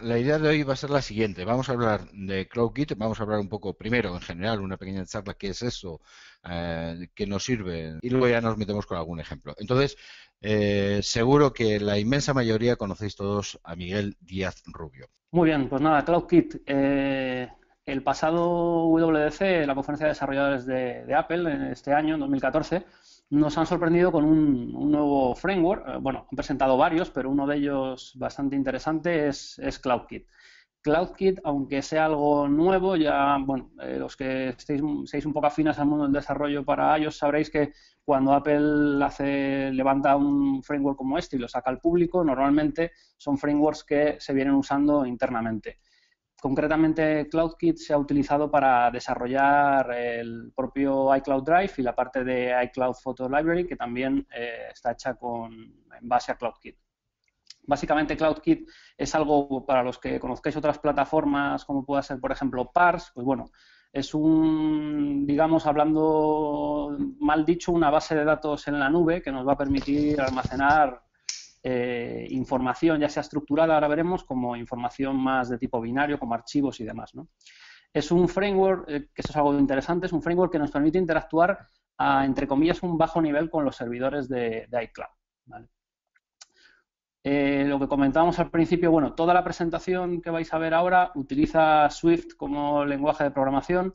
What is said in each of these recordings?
la idea de hoy va a ser la siguiente. Vamos a hablar de CloudKit, vamos a hablar un poco primero, en general, una pequeña charla, qué es eso, eh, qué nos sirve, y luego ya nos metemos con algún ejemplo. Entonces, eh, seguro que la inmensa mayoría conocéis todos a Miguel Díaz Rubio. Muy bien, pues nada, CloudKit. Eh, el pasado WWDC, la conferencia de desarrolladores de, de Apple, en este año, en 2014, nos han sorprendido con un, nuevo framework. Eh, bueno, han presentado varios, pero uno de ellos bastante interesante es, CloudKit. CloudKit, aunque sea algo nuevo, ya, bueno, eh, los que estéis, seáis un poco afines al mundo del desarrollo para ellos sabréis que cuando Apple hace, levanta un framework como este y lo saca al público, normalmente son frameworks que se vienen usando internamente concretamente CloudKit se ha utilizado para desarrollar el propio iCloud Drive y la parte de iCloud Photo Library que también eh, está hecha con, en base a CloudKit. Básicamente CloudKit es algo para los que conozcáis otras plataformas como pueda ser por ejemplo Parse, pues bueno, es un, digamos, hablando mal dicho, una base de datos en la nube que nos va a permitir almacenar eh, información, ya sea estructurada, ahora veremos, como información más de tipo binario, como archivos y demás. Es un framework, eh, que eso es algo interesante, es un framework que nos permite interactuar a, entre comillas, un bajo nivel con los servidores de, iCloud. Eh, lo que comentábamos al principio, bueno, toda la presentación que vais a ver ahora utiliza Swift como lenguaje de programación,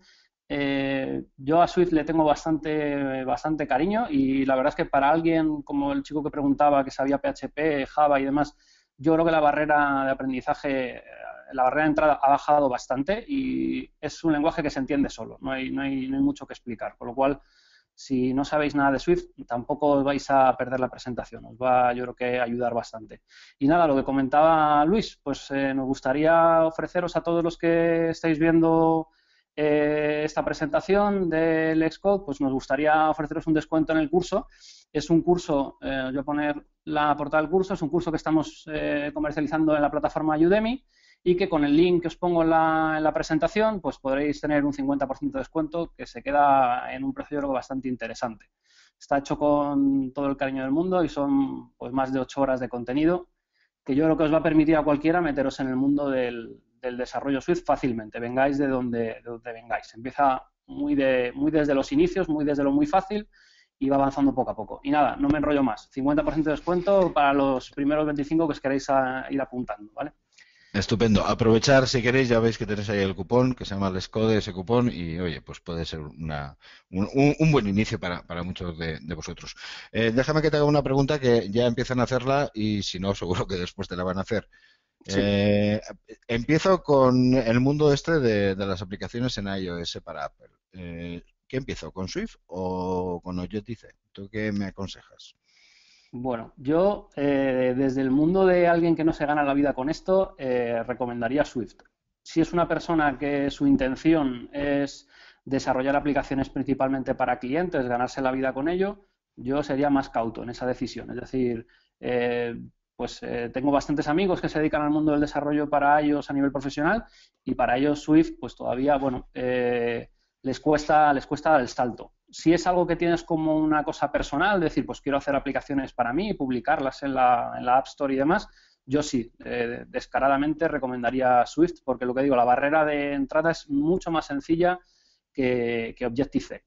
eh, yo a Swift le tengo bastante, bastante cariño y la verdad es que para alguien como el chico que preguntaba que sabía PHP, Java y demás, yo creo que la barrera de aprendizaje, la barrera de entrada ha bajado bastante y es un lenguaje que se entiende solo, no hay, no hay, mucho que explicar, con lo cual si no sabéis nada de Swift, tampoco os vais a perder la presentación. Os va, yo creo que, ayudar bastante. Y nada, lo que comentaba Luis, pues eh, nos gustaría ofreceros a todos los que estáis viendo eh, esta presentación del Xcode, pues nos gustaría ofreceros un descuento en el curso. Es un curso, voy eh, a poner la portada del curso, es un curso que estamos eh, comercializando en la plataforma Udemy y que con el link que os pongo en la, presentación, pues podréis tener un 50% de descuento que se queda en un precio bastante interesante. Está hecho con todo el cariño del mundo y son pues más de 8 horas de contenido que yo creo que os va a permitir a cualquiera meteros en el mundo del, del desarrollo Swift fácilmente, vengáis de donde, donde vengáis. Empieza muy, de, muy desde los inicios, muy desde lo muy fácil y va avanzando poco a poco. Y nada, no me enrollo más. 50% de descuento para los primeros 25 que os queréis ir apuntando, ¿vale? Estupendo. Aprovechar si queréis, ya veis que tenéis ahí el cupón, que se llama el de ese cupón, y oye, pues puede ser una, un, buen inicio para, para muchos de, de vosotros. Eh, déjame que te haga una pregunta que ya empiezan a hacerla y si no, seguro que después te la van a hacer. Eh, empiezo con el mundo este de, las aplicaciones en iOS para Apple. Eh, ¿Qué empiezo? ¿Con Swift o con OJTC? ¿Tú qué me aconsejas? Bueno, yo eh, desde el mundo de alguien que no se gana la vida con esto, recomendaría Swift. Si es una persona que su intención es desarrollar aplicaciones principalmente para clientes, ganarse la vida con ello, yo sería más cauto en esa decisión. Es decir, eh, pues eh, tengo bastantes amigos que se dedican al mundo del desarrollo para ellos a nivel profesional y para ellos Swift pues todavía, bueno, eh, les, cuesta, les cuesta el salto. Si es algo que tienes como una cosa personal, decir, pues quiero hacer aplicaciones para mí y publicarlas en la, en la App Store y demás, yo sí, eh, descaradamente recomendaría Swift porque lo que digo, la barrera de entrada es mucho más sencilla que, que Objective-C.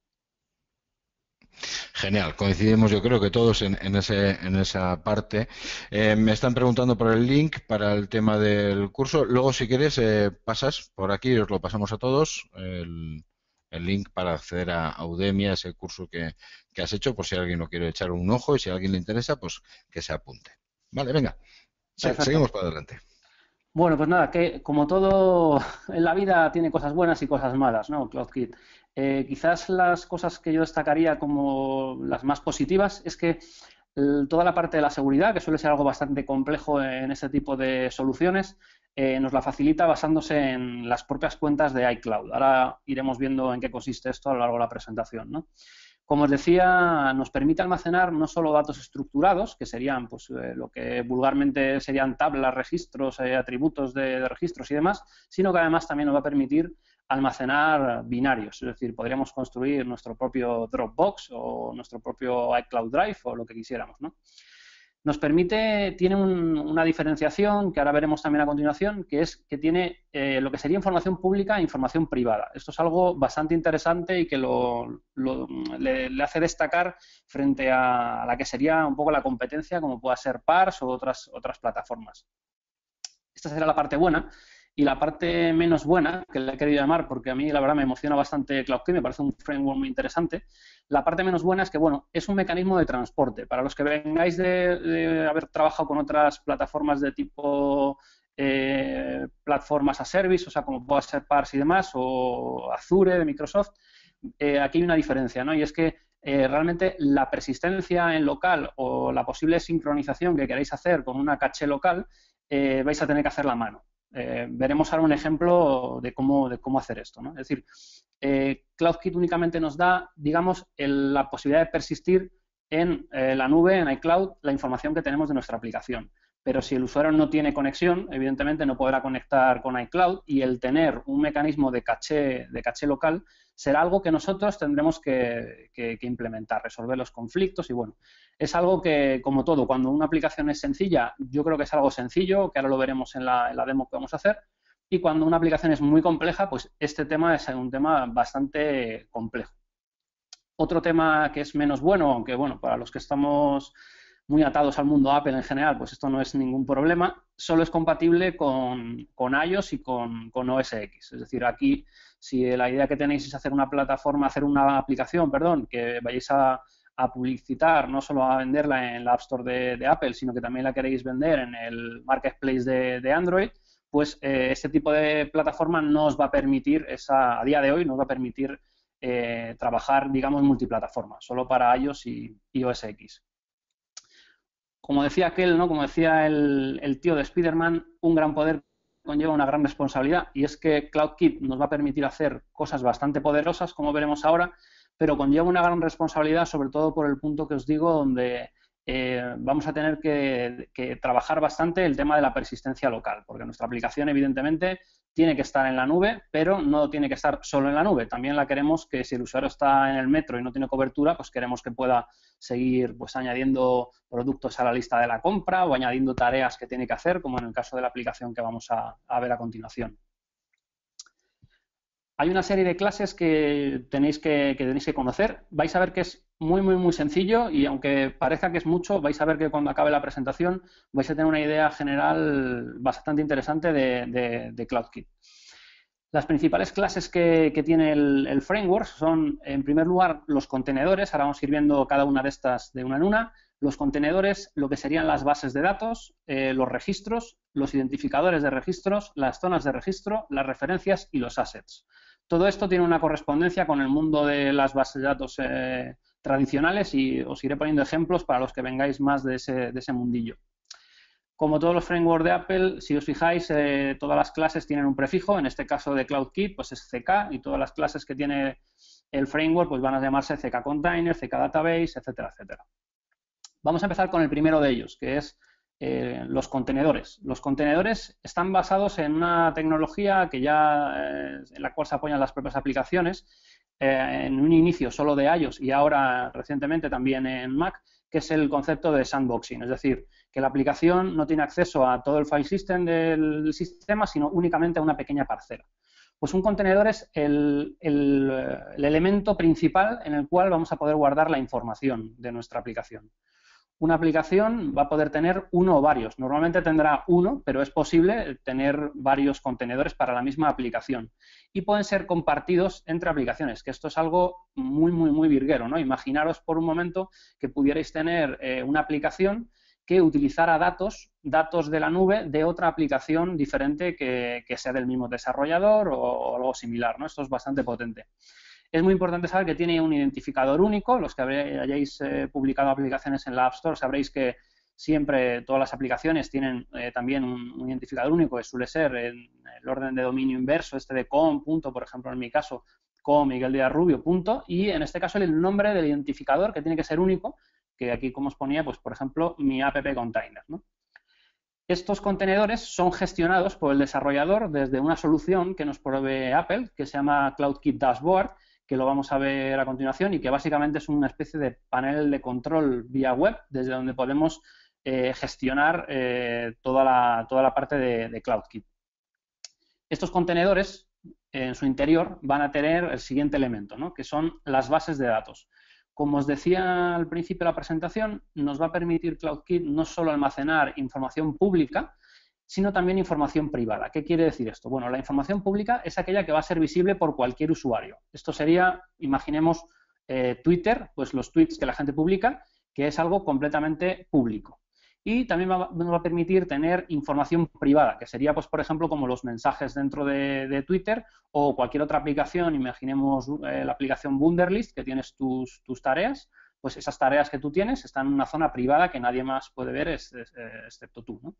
Genial, coincidimos yo creo que todos en, ese, en esa parte. Eh, me están preguntando por el link para el tema del curso. Luego, si quieres, eh, pasas por aquí y os lo pasamos a todos. El, link para acceder a, Eudemia, ese curso que, has hecho, por si alguien lo quiere echar un ojo y si a alguien le interesa, pues que se apunte. Vale, venga, seguimos para adelante. Bueno, pues nada, que como todo en la vida tiene cosas buenas y cosas malas, ¿no? CloudKit. Eh, quizás las cosas que yo destacaría como las más positivas es que eh, toda la parte de la seguridad, que suele ser algo bastante complejo en este tipo de soluciones, eh, nos la facilita basándose en las propias cuentas de iCloud. Ahora iremos viendo en qué consiste esto a lo largo de la presentación. Como os decía, nos permite almacenar no solo datos estructurados, que serían pues, lo que vulgarmente serían tablas, registros, atributos de registros y demás, sino que además también nos va a permitir almacenar binarios, es decir, podríamos construir nuestro propio Dropbox o nuestro propio iCloud Drive o lo que quisiéramos, Nos permite, tiene una diferenciación que ahora veremos también a continuación, que es que tiene eh, lo que sería información pública e información privada. Esto es algo bastante interesante y que lo, le, hace destacar frente a la que sería un poco la competencia, como pueda ser PARS o otras, otras plataformas. Esta será la parte buena. Y la parte menos buena, que le he querido llamar porque a mí la verdad me emociona bastante CloudKey, me parece un framework muy interesante, la parte menos buena es que, bueno, es un mecanismo de transporte. Para los que vengáis de, haber trabajado con otras plataformas de tipo eh, plataformas a service, o sea, como pueda ser y demás, o Azure de Microsoft, eh, aquí hay una diferencia, ¿no? Y es que eh, realmente la persistencia en local o la posible sincronización que queráis hacer con una caché local, vais a tener que hacer la mano. Eh, veremos ahora un ejemplo de cómo, hacer esto. Es decir, eh, CloudKit únicamente nos da, digamos, la posibilidad de persistir en eh, la nube, en iCloud, la información que tenemos de nuestra aplicación pero si el usuario no tiene conexión, evidentemente no podrá conectar con iCloud y el tener un mecanismo de caché, de caché local será algo que nosotros tendremos que, implementar, resolver los conflictos y bueno, es algo que, como todo, cuando una aplicación es sencilla, yo creo que es algo sencillo, que ahora lo veremos en la, en la demo que vamos a hacer, y cuando una aplicación es muy compleja, pues este tema es un tema bastante complejo. Otro tema que es menos bueno, aunque bueno, para los que estamos muy atados al mundo Apple en general, pues esto no es ningún problema. Solo es compatible con, con iOS y con, con OS X. Es decir, aquí, si la idea que tenéis es hacer una plataforma, hacer una aplicación, perdón, que vayáis a, publicitar, no solo a venderla en la App Store de, Apple, sino que también la queréis vender en el Marketplace de, de Android, pues eh, este tipo de plataforma no os va a permitir, esa, a día de hoy, no os va a permitir eh, trabajar, digamos, multiplataforma, solo para iOS y, OS X como decía aquel, ¿no? Como decía el, el tío de Spider-Man, un gran poder conlleva una gran responsabilidad y es que CloudKit nos va a permitir hacer cosas bastante poderosas, como veremos ahora, pero conlleva una gran responsabilidad, sobre todo por el punto que os digo, donde eh, vamos a tener que, trabajar bastante el tema de la persistencia local, porque nuestra aplicación evidentemente tiene que estar en la nube, pero no tiene que estar solo en la nube. También la queremos que si el usuario está en el metro y no tiene cobertura, pues queremos que pueda seguir pues añadiendo productos a la lista de la compra o añadiendo tareas que tiene que hacer, como en el caso de la aplicación que vamos a ver a continuación hay una serie de clases que tenéis que, conocer. Vais a ver que es muy, muy, muy sencillo y aunque parezca que es mucho, vais a ver que cuando acabe la presentación vais a tener una idea general bastante interesante de, CloudKit. Las principales clases que, tiene el, framework son, en primer lugar, los contenedores. Ahora vamos a ir viendo cada una de estas de una en una. Los contenedores, lo que serían las bases de datos, eh, los registros, los identificadores de registros, las zonas de registro, las referencias y los assets. Todo esto tiene una correspondencia con el mundo de las bases de datos eh, tradicionales y os iré poniendo ejemplos para los que vengáis más de ese, mundillo. Como todos los frameworks de Apple, si os fijáis, eh, todas las clases tienen un prefijo, en este caso de CloudKit, pues es CK, y todas las clases que tiene el framework pues van a llamarse CK Container, CK Database, etcétera, etcétera. Vamos a empezar con el primero de ellos, que es eh, los contenedores. Los contenedores están basados en una tecnología que ya eh, en la cual se apoyan las propias aplicaciones. Eh, en un inicio solo de iOS y ahora recientemente también en Mac, que es el concepto de sandboxing, es decir, que la aplicación no tiene acceso a todo el file system del sistema, sino únicamente a una pequeña parcela. Pues un contenedor es el elemento principal en el cual vamos a poder guardar la información de nuestra aplicación una aplicación va a poder tener uno o varios. Normalmente tendrá uno, pero es posible tener varios contenedores para la misma aplicación. Y pueden ser compartidos entre aplicaciones, que esto es algo muy, muy, muy virguero. ¿no? Imaginaros por un momento que pudierais tener eh, una aplicación que utilizara datos, datos de la nube de otra aplicación diferente que, sea del mismo desarrollador o, algo similar. ¿no? Esto es bastante potente. Es muy importante saber que tiene un identificador único. Los que hayáis eh, publicado aplicaciones en la App Store sabréis que siempre todas las aplicaciones tienen eh, también un, identificador único, que suele ser en el orden de dominio inverso, este de com, por ejemplo, en mi caso, com Miguel Díaz Rubio, punto, y en este caso el nombre del identificador que tiene que ser único, que aquí como os ponía, pues por ejemplo, mi app container, Estos contenedores son gestionados por el desarrollador desde una solución que nos provee Apple, que se llama CloudKit Dashboard, que lo vamos a ver a continuación y que básicamente es una especie de panel de control vía web desde donde podemos eh, gestionar eh, toda, la, toda la parte de, CloudKit. Estos contenedores en su interior van a tener el siguiente elemento, ¿no? que son las bases de datos. Como os decía al principio de la presentación, nos va a permitir CloudKit no solo almacenar información pública, sino también información privada. ¿Qué quiere decir esto? Bueno, la información pública es aquella que va a ser visible por cualquier usuario. Esto sería, imaginemos, eh, Twitter, pues los tweets que la gente publica, que es algo completamente público. Y también nos va a permitir tener información privada, que sería, pues, por ejemplo, como los mensajes dentro de, Twitter o cualquier otra aplicación, imaginemos eh, la aplicación Wunderlist, que tienes tus, tareas, pues esas tareas que tú tienes están en una zona privada que nadie más puede ver eh, excepto tú. ¿no?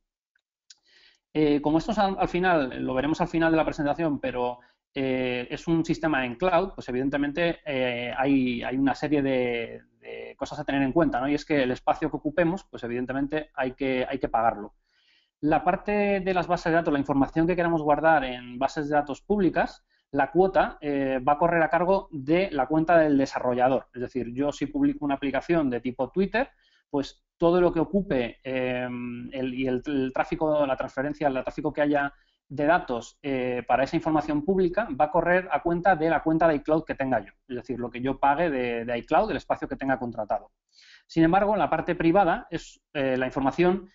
Eh, como esto es al, final, lo veremos al final de la presentación, pero eh, es un sistema en cloud, pues evidentemente eh, hay, una serie de, cosas a tener en cuenta, ¿no? Y es que el espacio que ocupemos, pues evidentemente hay que, hay que pagarlo. La parte de las bases de datos, la información que queremos guardar en bases de datos públicas, la cuota va a correr a cargo de la cuenta del desarrollador. Es decir, yo si publico una aplicación de tipo Twitter, pues todo lo que ocupe em, el, y el, tráfico, la transferencia, el tráfico que haya de datos eh, para esa información pública va a correr a cuenta de la cuenta de iCloud que tenga yo, es decir, lo que yo pague de, iCloud, el espacio que tenga contratado. Sin embargo, la parte privada es eh, la información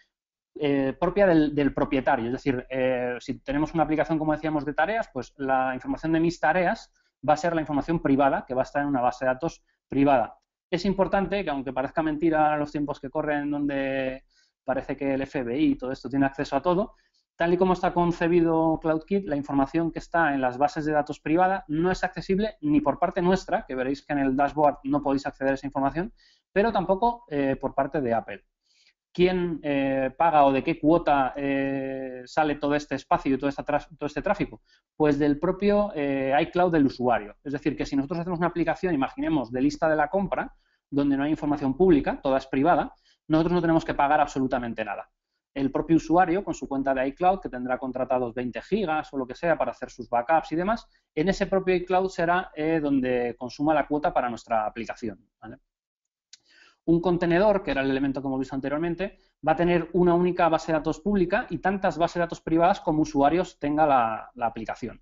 eh, propia del, del, propietario, es decir, si tenemos una aplicación, como decíamos, de tareas, pues la información de mis tareas va a ser la información privada que va a estar en una base de datos privada. Es importante que, aunque parezca mentira los tiempos que corren, donde parece que el FBI y todo esto tiene acceso a todo, tal y como está concebido CloudKit, la información que está en las bases de datos privada no es accesible ni por parte nuestra, que veréis que en el dashboard no podéis acceder a esa información, pero tampoco eh, por parte de Apple quién eh, paga o de qué cuota eh, sale todo este espacio y todo, este tráfico? Pues del propio eh, iCloud del usuario. Es decir, que si nosotros hacemos una aplicación, imaginemos, de lista de la compra, donde no hay información pública, toda es privada, nosotros no tenemos que pagar absolutamente nada. El propio usuario, con su cuenta de iCloud, que tendrá contratados 20 gigas o lo que sea para hacer sus backups y demás, en ese propio iCloud será donde consuma la cuota para nuestra aplicación. ¿vale? Un contenedor, que era el elemento que hemos visto anteriormente, va a tener una única base de datos pública y tantas bases de datos privadas como usuarios tenga la, aplicación.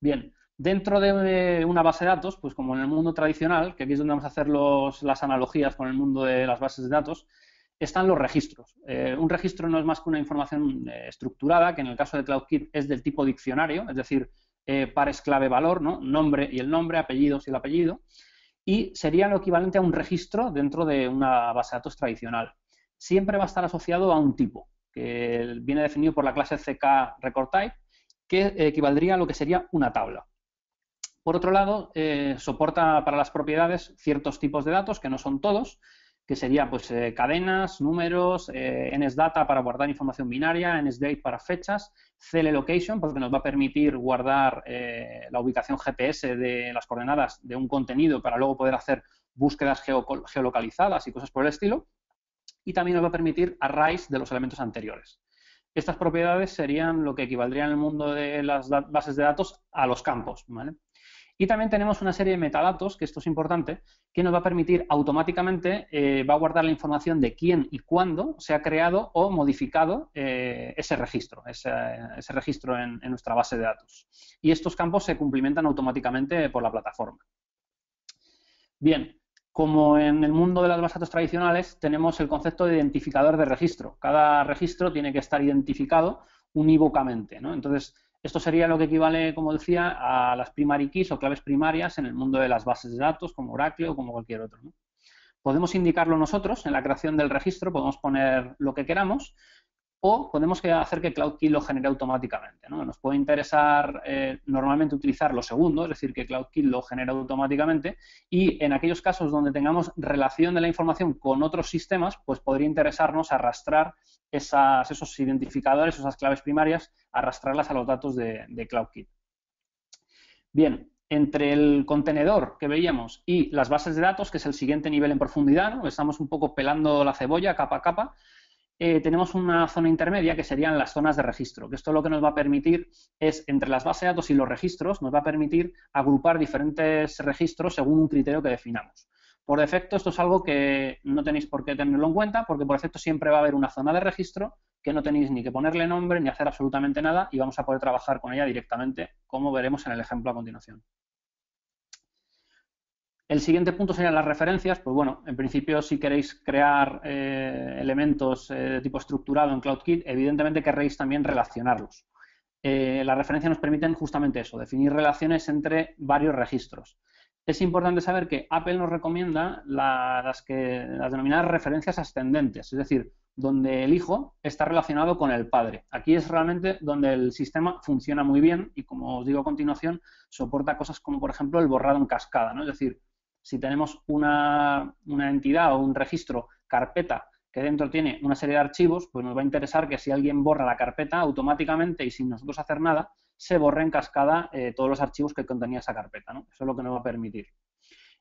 Bien, dentro de una base de datos, pues como en el mundo tradicional, que aquí es donde vamos a hacer las analogías con el mundo de las bases de datos, están los registros. Eh, un registro no es más que una información eh, estructurada, que en el caso de CloudKit es del tipo diccionario, es decir, eh, pares clave valor, nombre y el nombre, apellidos y el apellido y sería lo equivalente a un registro dentro de una base de datos tradicional. Siempre va a estar asociado a un tipo, que viene definido por la clase CK record type, que equivaldría a lo que sería una tabla. Por otro lado, eh, soporta para las propiedades ciertos tipos de datos, que no son todos, que sería pues eh, cadenas, números, eh, NSData para guardar información binaria, NSDate para fechas, location porque nos va a permitir guardar eh, la ubicación GPS de las coordenadas de un contenido para luego poder hacer búsquedas geolocalizadas y cosas por el estilo, y también nos va a permitir arrays de los elementos anteriores. Estas propiedades serían lo que equivaldría en el mundo de las bases de datos a los campos, ¿vale? Y también tenemos una serie de metadatos, que esto es importante, que nos va a permitir automáticamente, eh, va a guardar la información de quién y cuándo se ha creado o modificado eh, ese registro, ese, registro en, nuestra base de datos. Y estos campos se cumplimentan automáticamente por la plataforma. Bien, como en el mundo de las bases de datos tradicionales, tenemos el concepto de identificador de registro. Cada registro tiene que estar identificado unívocamente. Entonces, esto sería lo que equivale, como decía, a las primary keys o claves primarias en el mundo de las bases de datos, como Oracle o como cualquier otro. Podemos indicarlo nosotros en la creación del registro, podemos poner lo que queramos, o podemos hacer que CloudKit lo genere automáticamente. Nos puede interesar eh, normalmente utilizar lo segundo, es decir, que CloudKit lo genera automáticamente y en aquellos casos donde tengamos relación de la información con otros sistemas, pues podría interesarnos arrastrar esos identificadores, esas claves primarias, arrastrarlas a los datos de, CloudKit. Bien, entre el contenedor que veíamos y las bases de datos, que es el siguiente nivel en profundidad, estamos un poco pelando la cebolla capa a capa, eh, tenemos una zona intermedia que serían las zonas de registro, que esto lo que nos va a permitir es, entre las bases de datos y los registros, nos va a permitir agrupar diferentes registros según un criterio que definamos. Por defecto, esto es algo que no tenéis por qué tenerlo en cuenta, porque por defecto siempre va a haber una zona de registro que no tenéis ni que ponerle nombre ni hacer absolutamente nada y vamos a poder trabajar con ella directamente, como veremos en el ejemplo a continuación. El siguiente punto serían las referencias. Pues bueno, en principio si queréis crear eh, elementos eh, de tipo estructurado en CloudKit, evidentemente querréis también relacionarlos. Eh, las referencias nos permiten justamente eso, definir relaciones entre varios registros. Es importante saber que Apple nos recomienda las, que, las denominadas referencias ascendentes, es decir, donde el hijo está relacionado con el padre. Aquí es realmente donde el sistema funciona muy bien y, como os digo a continuación, soporta cosas como, por ejemplo, el borrado en cascada, ¿no? es decir, si tenemos una, entidad o un registro carpeta que dentro tiene una serie de archivos, pues nos va a interesar que si alguien borra la carpeta automáticamente y sin nosotros hacer nada, se borren en cascada eh, todos los archivos que contenía esa carpeta. Eso es lo que nos va a permitir.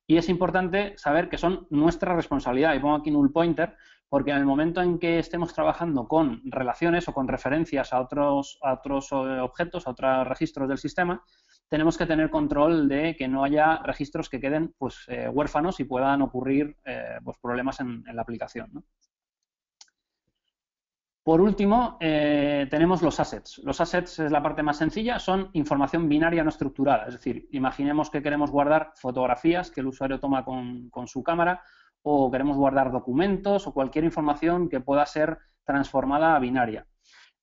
Y es importante saber que son nuestra responsabilidad. Y pongo aquí null pointer porque en el momento en que estemos trabajando con relaciones o con referencias a otros, a otros eh, objetos, a otros registros del sistema, tenemos que tener control de que no haya registros que queden pues, eh, huérfanos y puedan ocurrir eh, pues, problemas en, la aplicación. Por último, eh, tenemos los assets. Los assets es la parte más sencilla, son información binaria no estructurada. Es decir, imaginemos que queremos guardar fotografías que el usuario toma con su cámara o queremos guardar documentos o cualquier información que pueda ser transformada a binaria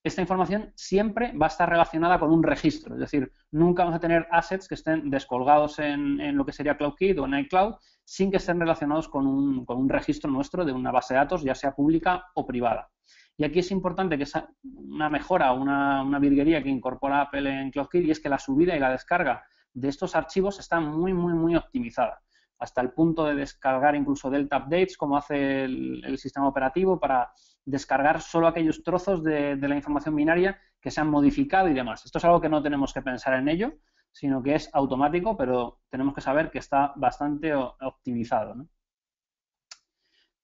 esta información siempre va a estar relacionada con un registro, es decir, nunca vamos a tener assets que estén descolgados en, lo que sería CloudKit o en iCloud sin que estén relacionados con un, registro nuestro de una base de datos, ya sea pública o privada. Y aquí es importante que sea una mejora, una, virguería que incorpora Apple en CloudKit y es que la subida y la descarga de estos archivos está muy, muy, muy optimizada hasta el punto de descargar incluso Delta Updates, como hace el sistema operativo, para descargar solo aquellos trozos de, la información binaria que se han modificado y demás. Esto es algo que no tenemos que pensar en ello, sino que es automático, pero tenemos que saber que está bastante optimizado.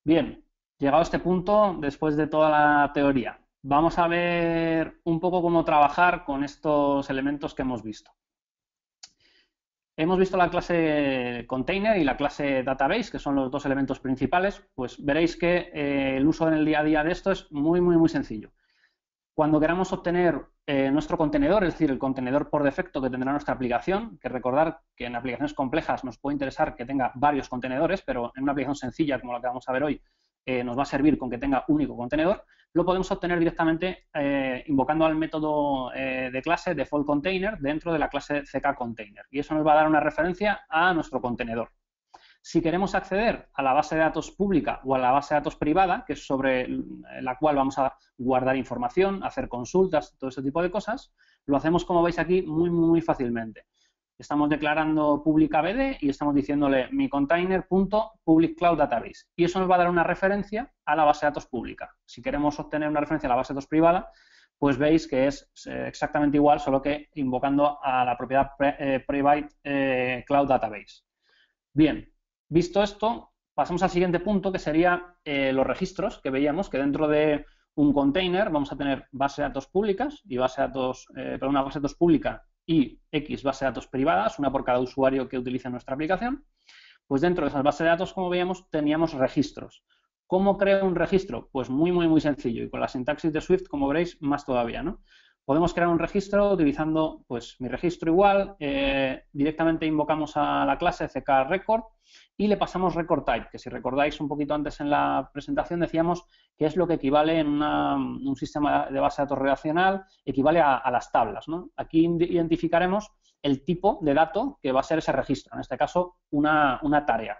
Bien, llegado a este punto, después de toda la teoría, vamos a ver un poco cómo trabajar con estos elementos que hemos visto. Hemos visto la clase container y la clase database, que son los dos elementos principales, pues veréis que eh, el uso en el día a día de esto es muy, muy, muy sencillo. Cuando queramos obtener eh, nuestro contenedor, es decir, el contenedor por defecto que tendrá nuestra aplicación, que recordar que en aplicaciones complejas nos puede interesar que tenga varios contenedores, pero en una aplicación sencilla como la que vamos a ver hoy, eh, nos va a servir con que tenga único contenedor, lo podemos obtener directamente eh, invocando al método eh, de clase default container dentro de la clase ck container. Y eso nos va a dar una referencia a nuestro contenedor. Si queremos acceder a la base de datos pública o a la base de datos privada, que es sobre la cual vamos a guardar información, hacer consultas, todo ese tipo de cosas, lo hacemos como veis aquí muy, muy fácilmente. Estamos declarando public BD y estamos diciéndole mi container.publicCloudDatabase. database. Y eso nos va a dar una referencia a la base de datos pública. Si queremos obtener una referencia a la base de datos privada, pues veis que es eh, exactamente igual, solo que invocando a la propiedad eh, private eh, cloud database. Bien, visto esto, pasamos al siguiente punto, que sería los registros, que veíamos que dentro de un container vamos a tener base de datos públicas y base de datos, perdón, una base de datos pública y X base de datos privadas, una por cada usuario que utiliza nuestra aplicación, pues dentro de esas bases de datos, como veíamos, teníamos registros. ¿Cómo creo un registro? Pues muy, muy, muy sencillo y con la sintaxis de Swift, como veréis, más todavía, ¿no? Podemos crear un registro utilizando pues, mi registro igual, eh, directamente invocamos a la clase CK Record y le pasamos Record Type, que si recordáis un poquito antes en la presentación decíamos que es lo que equivale en un sistema de base de datos relacional, equivale a, las tablas. Aquí identificaremos el tipo de dato que va a ser ese registro, en este caso una, tarea.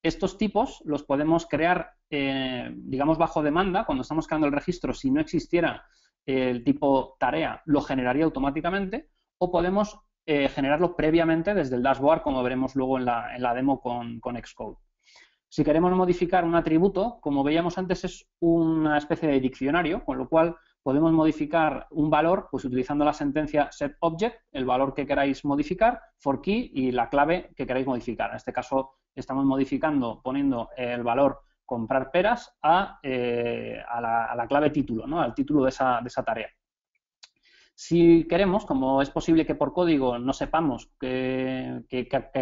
Estos tipos los podemos crear, eh, digamos, bajo demanda, cuando estamos creando el registro, si no existiera el tipo tarea lo generaría automáticamente o podemos eh, generarlo previamente desde el dashboard, como veremos luego en la, demo con, con, Xcode. Si queremos modificar un atributo, como veíamos antes, es una especie de diccionario, con lo cual podemos modificar un valor pues utilizando la sentencia setObject, el valor que queráis modificar, for y la clave que queráis modificar. En este caso estamos modificando poniendo el valor comprar peras eh, a, la, clave título, ¿no? al título de esa, tarea. Si queremos, como es posible que por código no sepamos qué,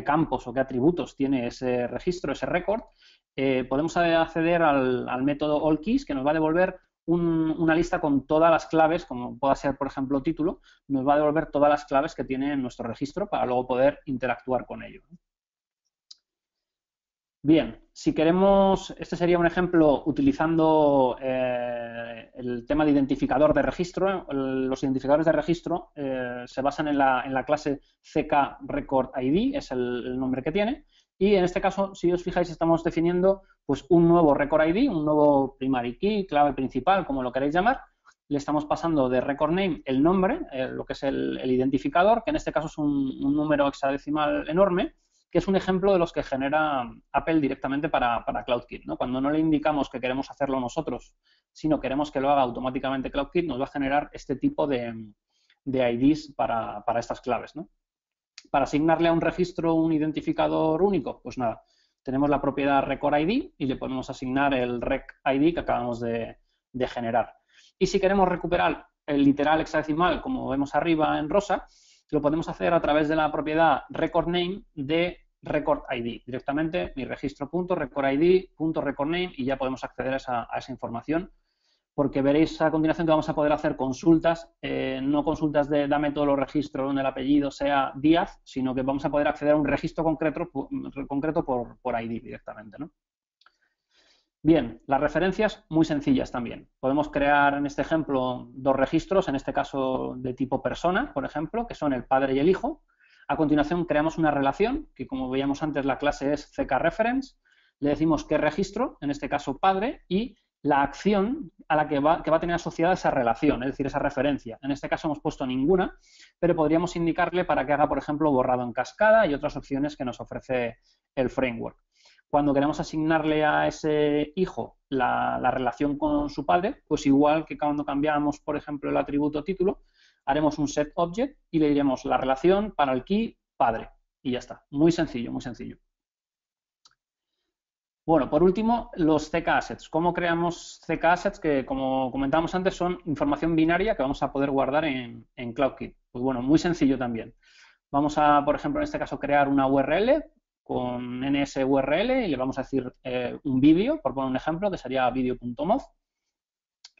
campos o qué atributos tiene ese registro, ese récord, eh, podemos acceder al, método all keys que nos va a devolver una lista con todas las claves, como pueda ser, por ejemplo, título, nos va a devolver todas las claves que tiene nuestro registro para luego poder interactuar con ello. Bien, si queremos, este sería un ejemplo utilizando eh, el tema de identificador de registro. Los identificadores de registro eh, se basan en la, clase CK Record ID, es el, nombre que tiene, y en este caso, si os fijáis, estamos definiendo pues, un nuevo Record ID, un nuevo primary key, clave principal, como lo queréis llamar. Le estamos pasando de record name el nombre, eh, lo que es el, identificador, que en este caso es un número hexadecimal enorme, que es un ejemplo de los que genera Apple directamente para, CloudKit. ¿no? Cuando no le indicamos que queremos hacerlo nosotros, sino queremos que lo haga automáticamente CloudKit, nos va a generar este tipo de, IDs para, estas claves. Para asignarle a un registro un identificador único, pues nada, tenemos la propiedad record ID y le podemos asignar el rec ID que acabamos de, de generar. Y si queremos recuperar el literal hexadecimal, como vemos arriba en rosa, lo podemos hacer a través de la propiedad record name de record ID. Directamente mi registro punto, record ID, punto record name y ya podemos acceder a esa, información porque veréis a continuación que vamos a poder hacer consultas, eh, no consultas de dame todos los registros donde el apellido sea Díaz, sino que vamos a poder acceder a un registro concreto, concreto por, por ID directamente. Bien, las referencias muy sencillas también. Podemos crear en este ejemplo dos registros, en este caso de tipo persona, por ejemplo, que son el padre y el hijo, a continuación creamos una relación, que como veíamos antes la clase es reference le decimos qué registro, en este caso padre, y la acción a la que va, que va a tener asociada esa relación, es decir, esa referencia. En este caso hemos puesto ninguna, pero podríamos indicarle para que haga, por ejemplo, borrado en cascada y otras opciones que nos ofrece el framework. Cuando queremos asignarle a ese hijo la, la relación con su padre, pues igual que cuando cambiamos, por ejemplo, el atributo título, haremos un set object y le diremos la relación para el key padre. Y ya está. Muy sencillo, muy sencillo. Bueno, por último, los CK assets. ¿Cómo creamos CK assets? Que como comentábamos antes, son información binaria que vamos a poder guardar en, en CloudKit. Pues bueno, muy sencillo también. Vamos a, por ejemplo, en este caso, crear una URL con NSURL y le vamos a decir eh, un vídeo, por poner un ejemplo, que sería vídeo.mov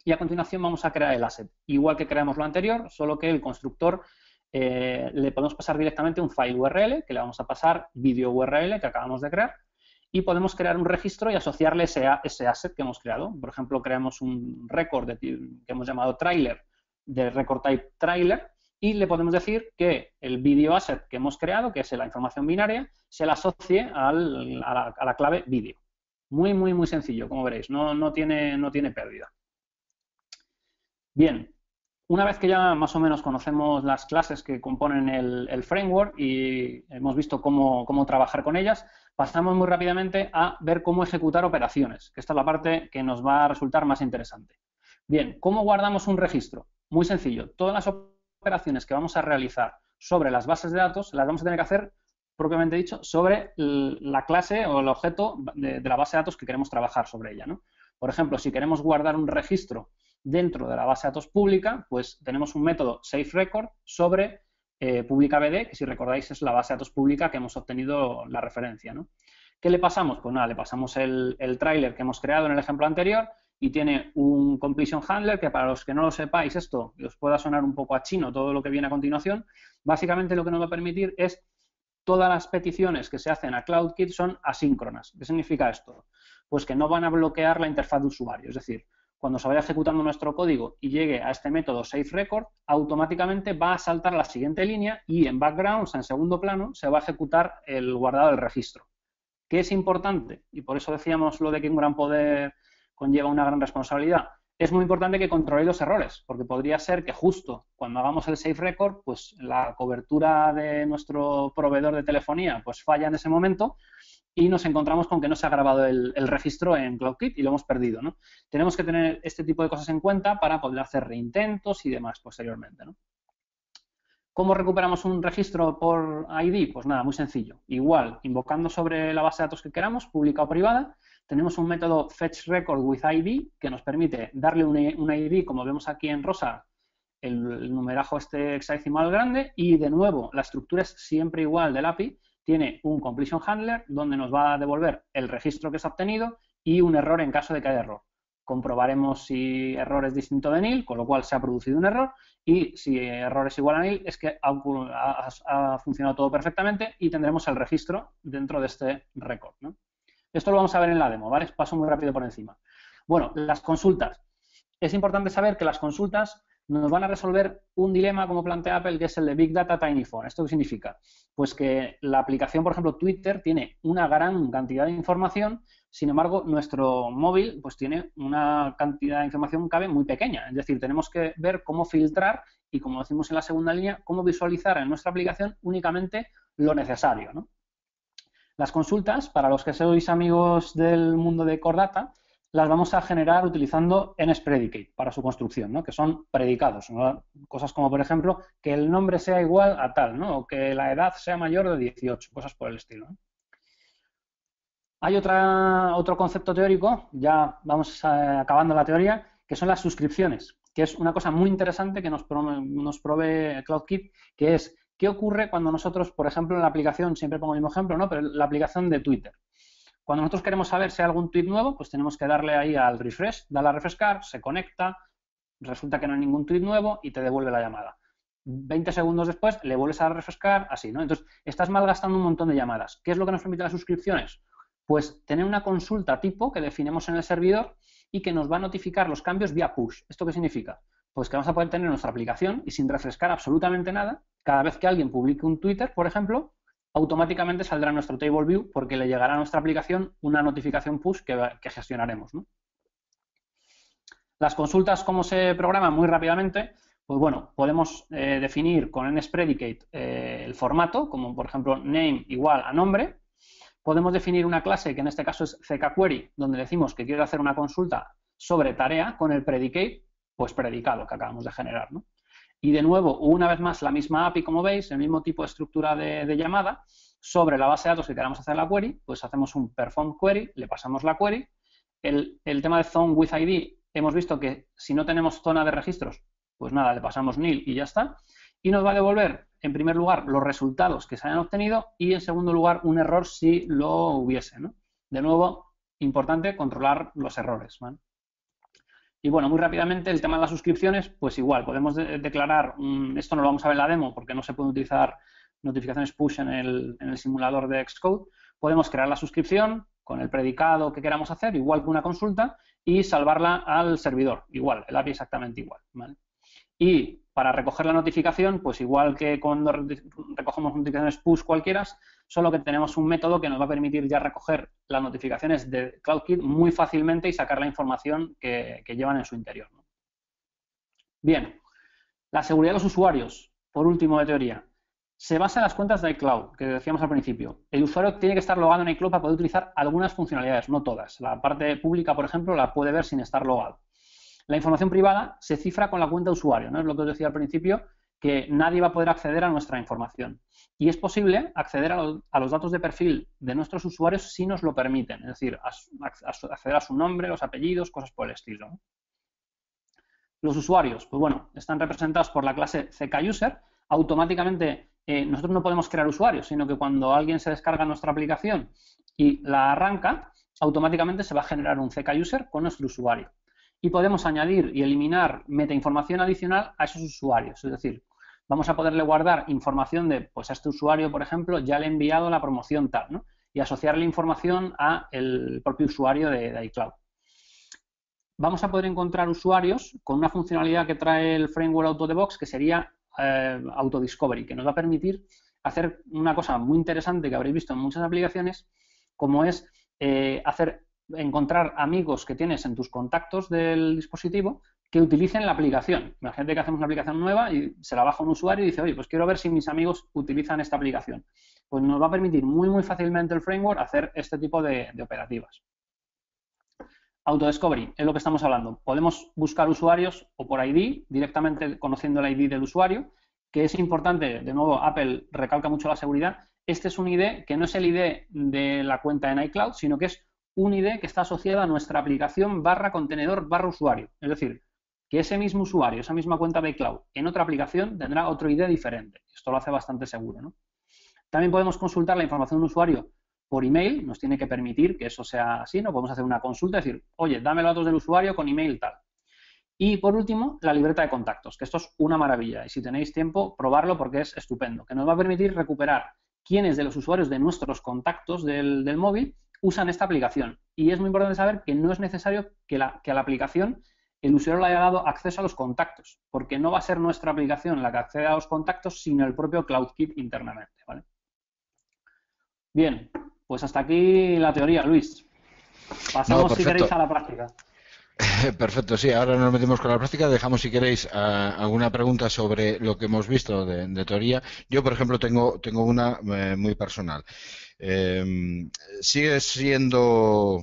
y a continuación vamos a crear el asset. Igual que creamos lo anterior, solo que el constructor eh, le podemos pasar directamente un file URL, que le vamos a pasar video URL que acabamos de crear, y podemos crear un registro y asociarle ese, ese asset que hemos creado. Por ejemplo, creamos un record que hemos llamado trailer, de record type trailer, y le podemos decir que el video asset que hemos creado, que es la información binaria, se la asocie a, la, clave video. Muy, muy, muy sencillo, como veréis, no, tiene, no tiene pérdida. Bien, una vez que ya más o menos conocemos las clases que componen el, framework y hemos visto cómo, trabajar con ellas, pasamos muy rápidamente a ver cómo ejecutar operaciones, que esta es la parte que nos va a resultar más interesante. Bien, ¿cómo guardamos un registro? Muy sencillo, todas las operaciones que vamos a realizar sobre las bases de datos las vamos a tener que hacer, propiamente dicho, sobre la clase o el objeto de, la base de datos que queremos trabajar sobre ella. Por ejemplo, si queremos guardar un registro dentro de la base de datos pública, pues tenemos un método safe record sobre eh, pública bd que si recordáis es la base de datos pública que hemos obtenido la referencia. ¿no? ¿Qué le pasamos? Pues nada, le pasamos el, el tráiler que hemos creado en el ejemplo anterior y tiene un completion handler que para los que no lo sepáis esto, os pueda sonar un poco a chino todo lo que viene a continuación, básicamente lo que nos va a permitir es todas las peticiones que se hacen a CloudKit son asíncronas. ¿Qué significa esto? Pues que no van a bloquear la interfaz de usuario, es decir, cuando se vaya ejecutando nuestro código y llegue a este método record, automáticamente va a saltar la siguiente línea y en background, en segundo plano, se va a ejecutar el guardado del registro. ¿Qué es importante? Y por eso decíamos lo de que un gran poder conlleva una gran responsabilidad. Es muy importante que controléis los errores, porque podría ser que justo cuando hagamos el safe record, pues la cobertura de nuestro proveedor de telefonía pues falla en ese momento y nos encontramos con que no se ha grabado el, registro en CloudKit y lo hemos perdido. Tenemos que tener este tipo de cosas en cuenta para poder hacer reintentos y demás posteriormente. ¿Cómo recuperamos un registro por ID? Pues nada, muy sencillo. Igual, invocando sobre la base de datos que queramos, pública o privada, tenemos un método fetchRecordWithID que nos permite darle un, ID, como vemos aquí en rosa, el, numerajo este hexadecimal grande y de nuevo la estructura es siempre igual del API tiene un completion handler donde nos va a devolver el registro que se ha obtenido y un error en caso de que haya error. Comprobaremos si error es distinto de nil, con lo cual se ha producido un error, y si error es igual a nil es que ha, funcionado todo perfectamente y tendremos el registro dentro de este récord. Esto lo vamos a ver en la demo, ¿vale? Paso muy rápido por encima. Bueno, las consultas. Es importante saber que las consultas nos van a resolver un dilema como plantea Apple, que es el de Big Data Tiny Phone. ¿Esto qué significa? Pues que la aplicación, por ejemplo, Twitter tiene una gran cantidad de información, sin embargo, nuestro móvil pues tiene una cantidad de información cabe muy pequeña. Es decir, tenemos que ver cómo filtrar y, como decimos en la segunda línea, cómo visualizar en nuestra aplicación únicamente lo necesario. Las consultas, para los que sois amigos del mundo de Cordata, las vamos a generar utilizando Predicate para su construcción, ¿no? que son predicados. Cosas como, por ejemplo, que el nombre sea igual a tal, ¿no? o que la edad sea mayor de 18, cosas por el estilo. Hay otra, otro concepto teórico, ya vamos acabando la teoría, que son las suscripciones, que es una cosa muy interesante que nos, nos provee CloudKit, que es qué ocurre cuando nosotros, por ejemplo, en la aplicación, siempre pongo el mismo ejemplo, ¿no? pero la aplicación de Twitter. Cuando nosotros queremos saber si hay algún tweet nuevo, pues tenemos que darle ahí al refresh, darle a refrescar, se conecta, resulta que no hay ningún tweet nuevo y te devuelve la llamada. 20 segundos después le vuelves a refrescar, así, ¿no? Entonces, estás malgastando un montón de llamadas. ¿Qué es lo que nos permite las suscripciones? Pues tener una consulta tipo que definimos en el servidor y que nos va a notificar los cambios vía push. ¿Esto qué significa? Pues que vamos a poder tener nuestra aplicación y sin refrescar absolutamente nada, cada vez que alguien publique un Twitter, por ejemplo, automáticamente saldrá nuestro table view porque le llegará a nuestra aplicación una notificación push que, gestionaremos. Las consultas, ¿cómo se programan? Muy rápidamente. Pues bueno, podemos eh, definir con NSPredicate eh, el formato, como por ejemplo name igual a nombre. Podemos definir una clase que en este caso es CKQuery, donde decimos que quiero hacer una consulta sobre tarea con el predicate, pues predicado que acabamos de generar. ¿no? Y de nuevo, una vez más, la misma API, como veis, el mismo tipo de estructura de, llamada. Sobre la base de datos que queramos hacer la query, pues hacemos un perform query, le pasamos la query. El, el tema de zone with ID, hemos visto que si no tenemos zona de registros, pues nada, le pasamos nil y ya está. Y nos va a devolver, en primer lugar, los resultados que se hayan obtenido y, en segundo lugar, un error si lo hubiese. De nuevo, importante controlar los errores. Y bueno, muy rápidamente el tema de las suscripciones, pues igual, podemos declarar, mm, esto no lo vamos a ver en la demo porque no se puede utilizar notificaciones push en el, simulador de Xcode, podemos crear la suscripción con el predicado que queramos hacer, igual que una consulta, y salvarla al servidor, igual, el API exactamente igual. Y para recoger la notificación, pues igual que cuando recogemos notificaciones push cualquiera, solo que tenemos un método que nos va a permitir ya recoger las notificaciones de CloudKit muy fácilmente y sacar la información que, llevan en su interior. Bien, la seguridad de los usuarios, por último de teoría, se basa en las cuentas de iCloud, que decíamos al principio. El usuario tiene que estar logado en iCloud para poder utilizar algunas funcionalidades, no todas. La parte pública, por ejemplo, la puede ver sin estar logado. La información privada se cifra con la cuenta de usuario, ¿no? Es lo que os decía al principio, que nadie va a poder acceder a nuestra información. Y es posible acceder a, los datos de perfil de nuestros usuarios si nos lo permiten, es decir, acceder a su nombre, los apellidos, cosas por el estilo. Los usuarios, pues bueno, están representados por la clase CKUser. Automáticamente eh, nosotros no podemos crear usuarios, sino que cuando alguien se descarga nuestra aplicación y la arranca, automáticamente se va a generar un CKUser con nuestro usuario y podemos añadir y eliminar metainformación adicional a esos usuarios. Es decir, vamos a poderle guardar información de, pues a este usuario, por ejemplo, ya le he enviado la promoción tal, ¿no? Y la información a el propio usuario de, iCloud. Vamos a poder encontrar usuarios con una funcionalidad que trae el framework auto box, que sería eh, autodiscovery, que nos va a permitir hacer una cosa muy interesante que habréis visto en muchas aplicaciones, como es eh, hacer encontrar amigos que tienes en tus contactos del dispositivo que utilicen la aplicación. Imagínate que hacemos una aplicación nueva y se la baja un usuario y dice, oye, pues quiero ver si mis amigos utilizan esta aplicación. Pues nos va a permitir muy, muy fácilmente el framework hacer este tipo de, operativas. discovery es lo que estamos hablando. Podemos buscar usuarios o por ID, directamente conociendo el ID del usuario, que es importante, de nuevo, Apple recalca mucho la seguridad. Este es un ID que no es el ID de la cuenta en iCloud, sino que es un ID que está asociada a nuestra aplicación barra contenedor barra usuario. Es decir, que ese mismo usuario, esa misma cuenta de cloud, en otra aplicación tendrá otro ID diferente. Esto lo hace bastante seguro. También podemos consultar la información de un usuario por email, nos tiene que permitir que eso sea así, no podemos hacer una consulta, decir, oye, dame los datos del usuario con email tal. Y por último, la libreta de contactos, que esto es una maravilla. Y si tenéis tiempo, probarlo porque es estupendo, que nos va a permitir recuperar quiénes de los usuarios de nuestros contactos del, del móvil usan esta aplicación. Y es muy importante saber que no es necesario que, la, a la aplicación el usuario le haya dado acceso a los contactos, porque no va a ser nuestra aplicación la que acceda a los contactos, sino el propio CloudKit internamente. ¿vale? Bien, pues hasta aquí la teoría, Luis. Pasamos, si queréis, a la práctica. Perfecto, sí, ahora nos metimos con la práctica. Dejamos, si queréis, alguna pregunta sobre lo que hemos visto de, teoría. Yo, por ejemplo, tengo, tengo una eh, muy personal. Em, sigue siendo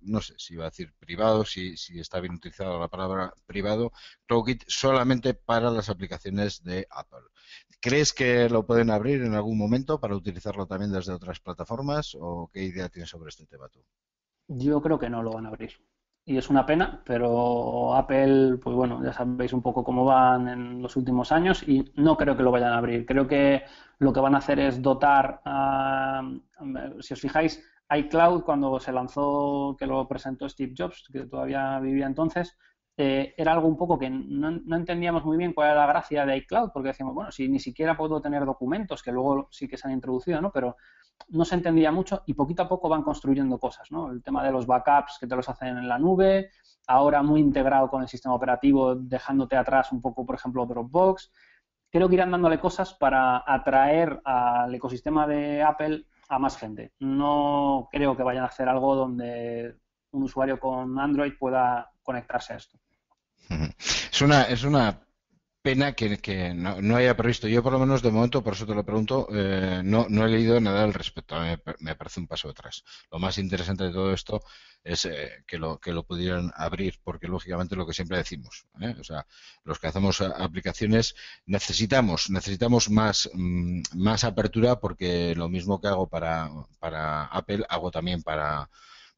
no sé si iba a decir privado, si, está bien utilizada la palabra privado, CloudKit solamente para las aplicaciones de Apple. ¿Crees que lo pueden abrir en algún momento para utilizarlo también desde otras plataformas o qué idea tienes sobre este tema tú? Yo creo que no lo van a abrir y es una pena, pero Apple, pues bueno, ya sabéis un poco cómo van en los últimos años y no creo que lo vayan a abrir. Creo que lo que van a hacer es dotar, si os fijáis, iCloud cuando se lanzó, que lo presentó Steve Jobs, que todavía vivía entonces, eh, era algo un poco que no, no, entendíamos muy bien cuál era la gracia de iCloud, porque decíamos, bueno, si ni siquiera puedo tener documentos, que luego sí que se han introducido, ¿no? Pero no se entendía mucho y poquito a poco van construyendo cosas, ¿no? El tema de los backups que te los hacen en la nube, ahora muy integrado con el sistema operativo, dejándote atrás un poco, por ejemplo, Dropbox. Creo que irán dándole cosas para atraer al ecosistema de Apple a más gente. No creo que vayan a hacer algo donde un usuario con Android pueda conectarse a esto. Es una, es una pena que, no, haya previsto. Yo, por lo menos, de momento, por eso te lo pregunto, eh, no, no, he leído nada al respecto. Me, me, parece un paso atrás. Lo más interesante de todo esto es eh, que, lo, que lo pudieran abrir, porque lógicamente lo que siempre decimos, ¿eh? o sea, los que hacemos aplicaciones necesitamos, necesitamos más, mm, más apertura, porque lo mismo que hago para, para Apple, hago también para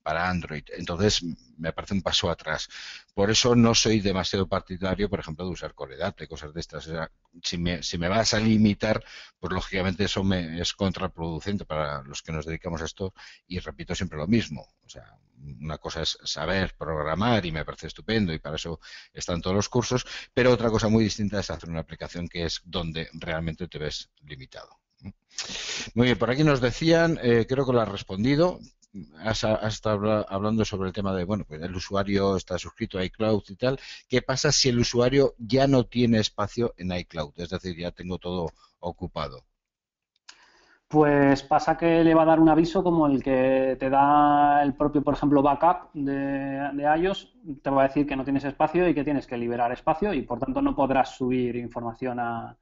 para Android. Entonces, me parece un paso atrás. Por eso no soy demasiado partidario, por ejemplo, de usar y cosas de estas. si, me, vas a limitar, pues lógicamente eso es contraproducente para los que nos dedicamos a esto. Y repito siempre lo mismo. O sea, una cosa es saber programar y me parece estupendo y para eso están todos los cursos. Pero otra cosa muy distinta es hacer una aplicación que es donde realmente te ves limitado. Muy bien, por aquí nos decían, eh, creo que lo has respondido, has, estado hablando sobre el tema de, bueno, pues el usuario está suscrito a iCloud y tal. ¿Qué pasa si el usuario ya no tiene espacio en iCloud? Es decir, ya tengo todo ocupado. Pues pasa que le va a dar un aviso como el que te da el propio, por ejemplo, backup de, iOS. Te va a decir que no tienes espacio y que tienes que liberar espacio y por tanto no podrás subir información a,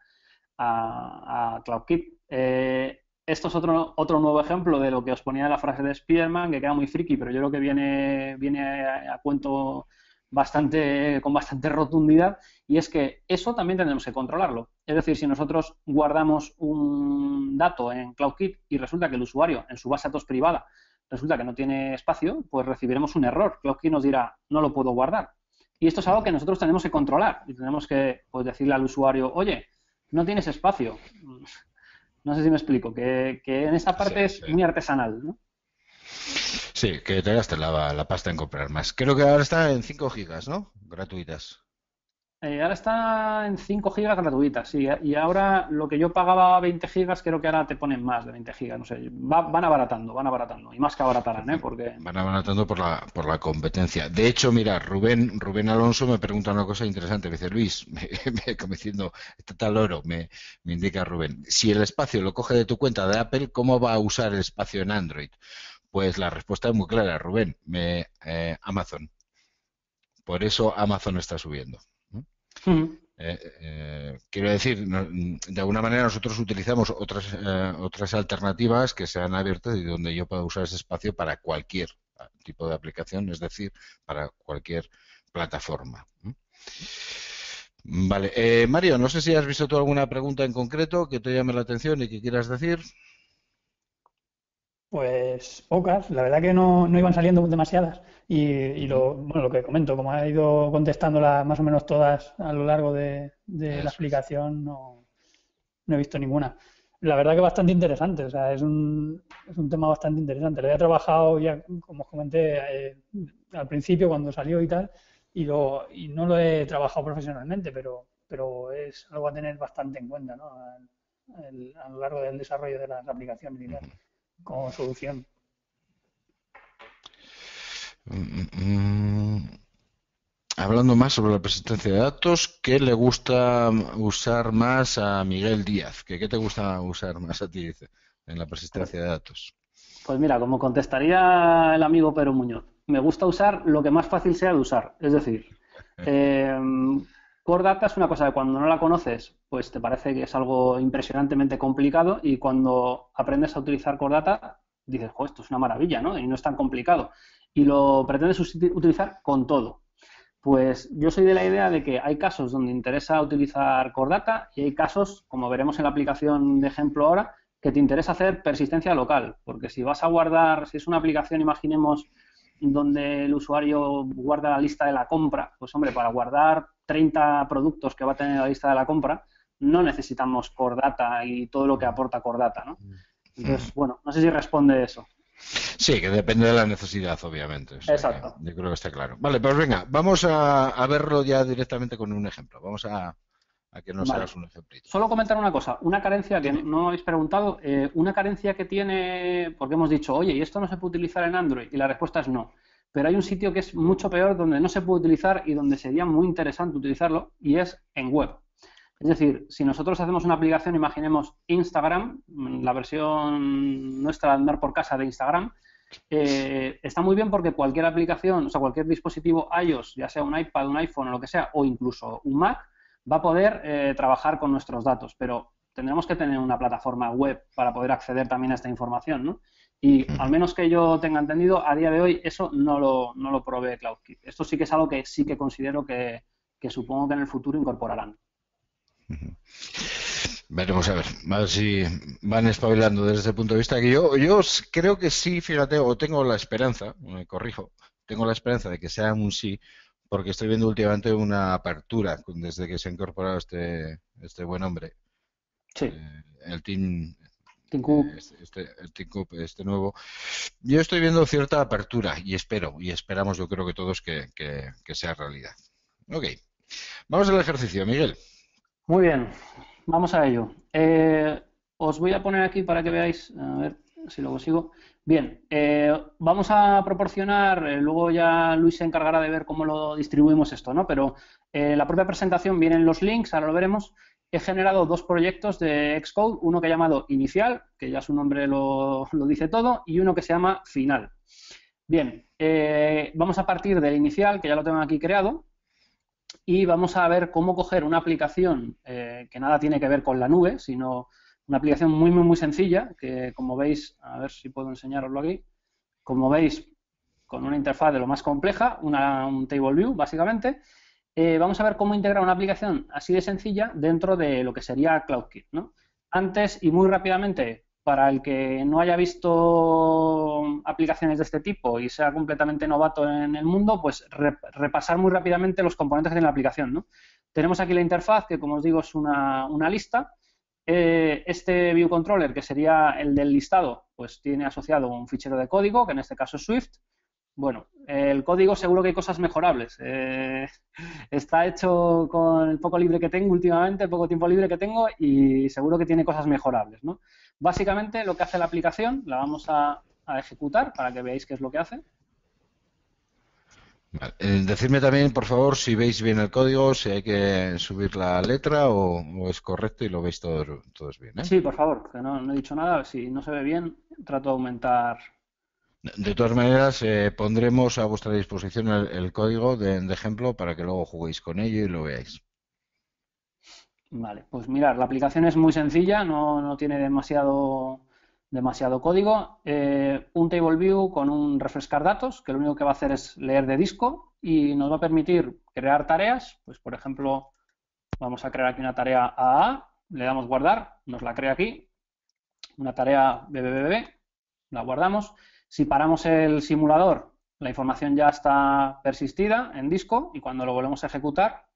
a, CloudKit. Eh, esto es otro, otro nuevo ejemplo de lo que os ponía la frase de Spiderman, que queda muy friki, pero yo creo que viene, viene a, cuento bastante, con bastante rotundidad, y es que eso también tenemos que controlarlo. Es decir, si nosotros guardamos un dato en CloudKit y resulta que el usuario en su base de datos privada resulta que no tiene espacio, pues recibiremos un error. CloudKit nos dirá, no lo puedo guardar. Y esto es algo que nosotros tenemos que controlar y tenemos que pues, decirle al usuario, oye, no tienes espacio, no sé si me explico, que, que en esa parte es muy artesanal, ¿no? Sí, que te gastes la, la pasta en comprar más. Creo que ahora está en 5 gigas, ¿no? Gratuitas. Eh, ahora está en 5 gigas gratuitas y ahora lo que yo pagaba 20 gigas creo que ahora te ponen más de 20 gigas, no sé, van abaratando, van abaratando y más que abaratarán, ¿eh? Porque... Van abaratando por la, por la competencia. De hecho, mira, Rubén, Rubén Alonso me pregunta una cosa interesante, me dice Luis, me, me diciendo, está tal oro, me, me indica Rubén, si el espacio lo coge de tu cuenta de Apple, ¿cómo va a usar el espacio en Android? Pues la respuesta es muy clara, Rubén, me, eh, Amazon. Por eso Amazon está subiendo. Eh, eh, quiero decir, de alguna manera nosotros utilizamos otras, eh, otras alternativas que se han abierto y donde yo pueda usar ese espacio para cualquier ah, tipo de aplicación, es decir, para cualquier plataforma. Vale, Mario, no sé si has visto tú alguna pregunta en concreto que te llame la atención y que quieras decir. Pues pocas, la verdad que no, iban saliendo demasiadas. Y, y lo, bueno, lo que comento, como ha ido contestándolas más o menos todas a lo largo de, la explicación, no, no, he visto ninguna. La verdad que bastante interesante, o sea, es un, es un tema bastante interesante. Lo he trabajado ya, como os comenté, eh, al principio cuando salió y tal, y, no lo he trabajado profesionalmente, pero, pero es algo a tener bastante en cuenta ¿no? a, lo largo del desarrollo de las aplicaciones y como solución? Mm, mm, mm. hablando más sobre la persistencia de datos, ¿qué le gusta usar más a Miguel Díaz? ¿Qué, te gusta usar más a ti en la persistencia de datos? Pues mira, como contestaría el amigo Pedro Muñoz, me gusta usar lo que más fácil sea de usar. Es decir, eh, Core Data es una cosa que cuando no la conoces, pues te parece que es algo impresionantemente complicado y cuando aprendes a utilizar Core Data, dices, esto es una maravilla, ¿no? Y no es tan complicado. Y lo pretendes utilizar con todo. Pues yo soy de la idea de que hay casos donde interesa utilizar Core Data y hay casos, como veremos en la aplicación de ejemplo ahora, que te interesa hacer persistencia local, porque si vas a guardar, si es una aplicación, imaginemos, donde el usuario guarda la lista de la compra, pues hombre, para guardar 30 productos que va a tener la lista de la compra, no necesitamos Cordata y todo lo que aporta Cordata, ¿no? Mm. Entonces, mm. bueno, no sé si responde eso. Sí, que depende de la necesidad, obviamente. Exacto. Yo creo que está claro. Vale, pues venga, vamos a, verlo ya directamente con un ejemplo. Vamos a, que nos hagas un ejemplito. Solo comentar una cosa, una carencia que no habéis preguntado, eh, una carencia que tiene, porque hemos dicho, oye, ¿y esto no se puede utilizar en Android? Y la respuesta es no pero hay un sitio que es mucho peor donde no se puede utilizar y donde sería muy interesante utilizarlo y es en web. Es decir, si nosotros hacemos una aplicación, imaginemos Instagram, mm, la versión nuestra de andar por casa de Instagram, eh, está muy bien porque cualquier aplicación, o sea, cualquier dispositivo iOS, ya sea un iPad, un iPhone o lo que sea, o incluso un Mac, va a poder eh, trabajar con nuestros datos, pero tendremos que tener una plataforma web para poder acceder también a esta información, ¿no? Y al menos que yo tenga entendido, a día de hoy eso no lo, no lo provee CloudKit. Esto sí que es algo que sí que considero que, supongo que en el futuro incorporarán. Veremos a ver, a si van espabilando desde ese punto de vista. Que yo, yo creo que sí, fíjate, o tengo la esperanza, me corrijo, tengo la esperanza de que sea un sí, porque estoy viendo últimamente una apertura desde que se ha incorporado este, este buen hombre. Sí. Eh, el team eh, este, este, este nuevo. Yo estoy viendo cierta apertura y espero, y esperamos yo creo que todos que, que, sea realidad. Ok, vamos al ejercicio, Miguel. Muy bien, vamos a ello. Eh, os voy a poner aquí para que veáis, a ver si luego sigo. Bien, eh, vamos a proporcionar, luego ya Luis se encargará de ver cómo lo distribuimos esto, ¿no? Pero en la propia presentación vienen los links, ahora lo veremos, he generado dos proyectos de Xcode, uno que he llamado inicial, que ya su nombre lo, dice todo, y uno que se llama final. Bien, eh, vamos a partir del inicial, que ya lo tengo aquí creado, y vamos a ver cómo coger una aplicación eh, que nada tiene que ver con la nube, sino una aplicación muy, muy, muy sencilla, que como veis, a ver si puedo enseñaroslo aquí, como veis, con una interfaz de lo más compleja, una, un table view, básicamente, eh, vamos a ver cómo integrar una aplicación así de sencilla dentro de lo que sería CloudKit. Antes y muy rápidamente, para el que no haya visto aplicaciones de este tipo y sea completamente novato en el mundo, pues repasar muy rápidamente los componentes de la aplicación. Tenemos aquí la interfaz, que como os digo es una, lista. Eh, este view controller, que sería el del listado, pues tiene asociado un fichero de código, que en este caso es Swift. Bueno, el código seguro que hay cosas mejorables. Eh, está hecho con el poco libre que tengo últimamente, el poco tiempo libre que tengo y seguro que tiene cosas mejorables. ¿no? Básicamente lo que hace la aplicación, la vamos a, ejecutar para que veáis qué es lo que hace. Decidme también, por favor, si veis bien el código, si hay que subir la letra o, es correcto y lo veis todos, bien. ¿eh? Sí, por favor, que no he dicho nada. Si no se ve bien, trato de aumentar de todas maneras, eh, pondremos a vuestra disposición el, código de, ejemplo para que luego juguéis con ello y lo veáis. Vale, pues mirar, la aplicación es muy sencilla, no, tiene demasiado, demasiado código. Eh, un table view con un refrescar datos, que lo único que va a hacer es leer de disco y nos va a permitir crear tareas. Pues por ejemplo, vamos a crear aquí una tarea AA, le damos guardar, nos la crea aquí. Una tarea BBBB, la guardamos si paramos el simulador, la información ya está persistida en disco y cuando lo volvemos a ejecutar,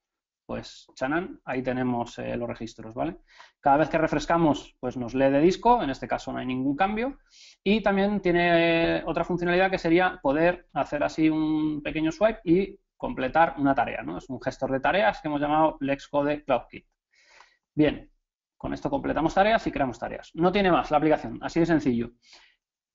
pues chanan, ahí tenemos eh, los registros, ¿vale? Cada vez que refrescamos, pues nos lee de disco, en este caso no hay ningún cambio, y también tiene eh, otra funcionalidad que sería poder hacer así un pequeño swipe y completar una tarea, ¿no? Es un gestor de tareas que hemos llamado LexCode CloudKit. Bien, con esto completamos tareas y creamos tareas. No tiene más la aplicación, así de sencillo.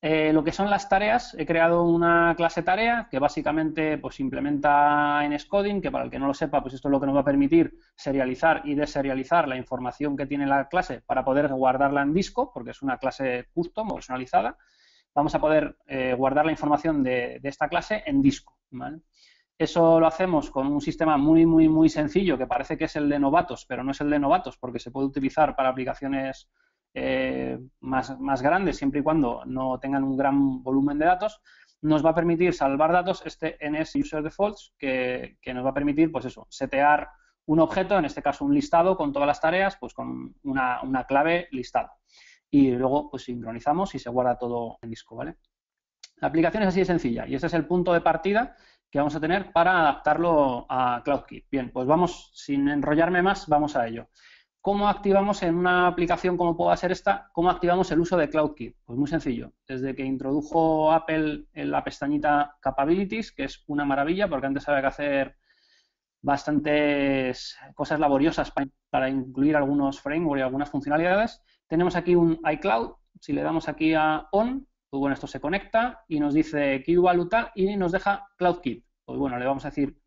Eh, lo que son las tareas, he creado una clase tarea que básicamente pues, implementa en Scoding, que para el que no lo sepa, pues esto es lo que nos va a permitir serializar y deserializar la información que tiene la clase para poder guardarla en disco, porque es una clase custom o personalizada. Vamos a poder eh, guardar la información de, esta clase en disco. Eso lo hacemos con un sistema muy, muy, muy sencillo que parece que es el de novatos, pero no es el de novatos porque se puede utilizar para aplicaciones eh, más, más grandes, siempre y cuando no tengan un gran volumen de datos, nos va a permitir salvar datos, este ese User Defaults, que, nos va a permitir, pues eso, setear un objeto, en este caso un listado con todas las tareas, pues con una, clave listada. Y luego, pues sincronizamos y se guarda todo en disco, ¿vale? La aplicación es así de sencilla y ese es el punto de partida que vamos a tener para adaptarlo a CloudKit. Bien, pues vamos, sin enrollarme más, vamos a ello. ¿Cómo activamos en una aplicación como pueda ser esta, cómo activamos el uso de CloudKit? Pues muy sencillo. Desde que introdujo Apple en la pestañita Capabilities, que es una maravilla porque antes había que hacer bastantes cosas laboriosas para, incluir algunos frameworks y algunas funcionalidades, tenemos aquí un iCloud. Si le damos aquí a On, pues bueno, esto se conecta y nos dice key y nos deja CloudKit. Pues bueno, le vamos a decir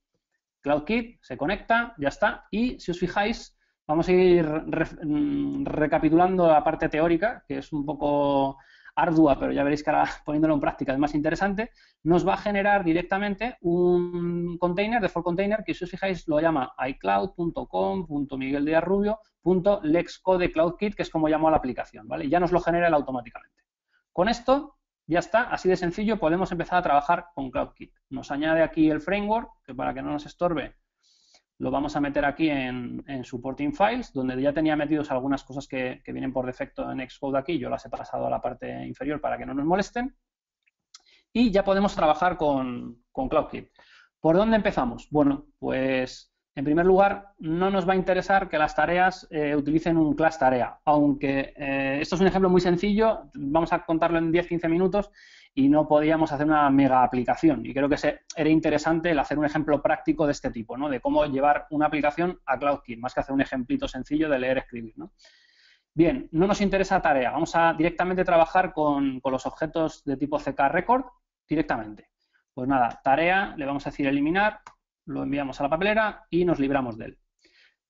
CloudKit, se conecta, ya está. Y si os fijáis, Vamos a ir mm, recapitulando la parte teórica, que es un poco ardua, pero ya veréis que ahora poniéndolo en práctica es más interesante, nos va a generar directamente un container, default container, que si os fijáis lo llama icloud.com.migueldearrubio.lexcodecloudkit, que es como llamo a la aplicación, ¿vale? Ya nos lo genera él automáticamente. Con esto ya está, así de sencillo podemos empezar a trabajar con CloudKit. Nos añade aquí el framework, que para que no nos estorbe lo vamos a meter aquí en, Supporting Files, donde ya tenía metidos algunas cosas que, vienen por defecto en Xcode aquí, yo las he pasado a la parte inferior para que no nos molesten, y ya podemos trabajar con, con CloudKit. ¿Por dónde empezamos? Bueno, pues en primer lugar, no nos va a interesar que las tareas eh, utilicen un class tarea, aunque eh, esto es un ejemplo muy sencillo, vamos a contarlo en 10-15 minutos y no podíamos hacer una mega aplicación. Y creo que era interesante el hacer un ejemplo práctico de este tipo, ¿no? De cómo llevar una aplicación a CloudKit, más que hacer un ejemplito sencillo de leer, escribir, Bien, no nos interesa tarea. Vamos a directamente trabajar con, los objetos de tipo CK Record directamente. Pues nada, tarea, le vamos a decir eliminar, lo enviamos a la papelera y nos libramos de él.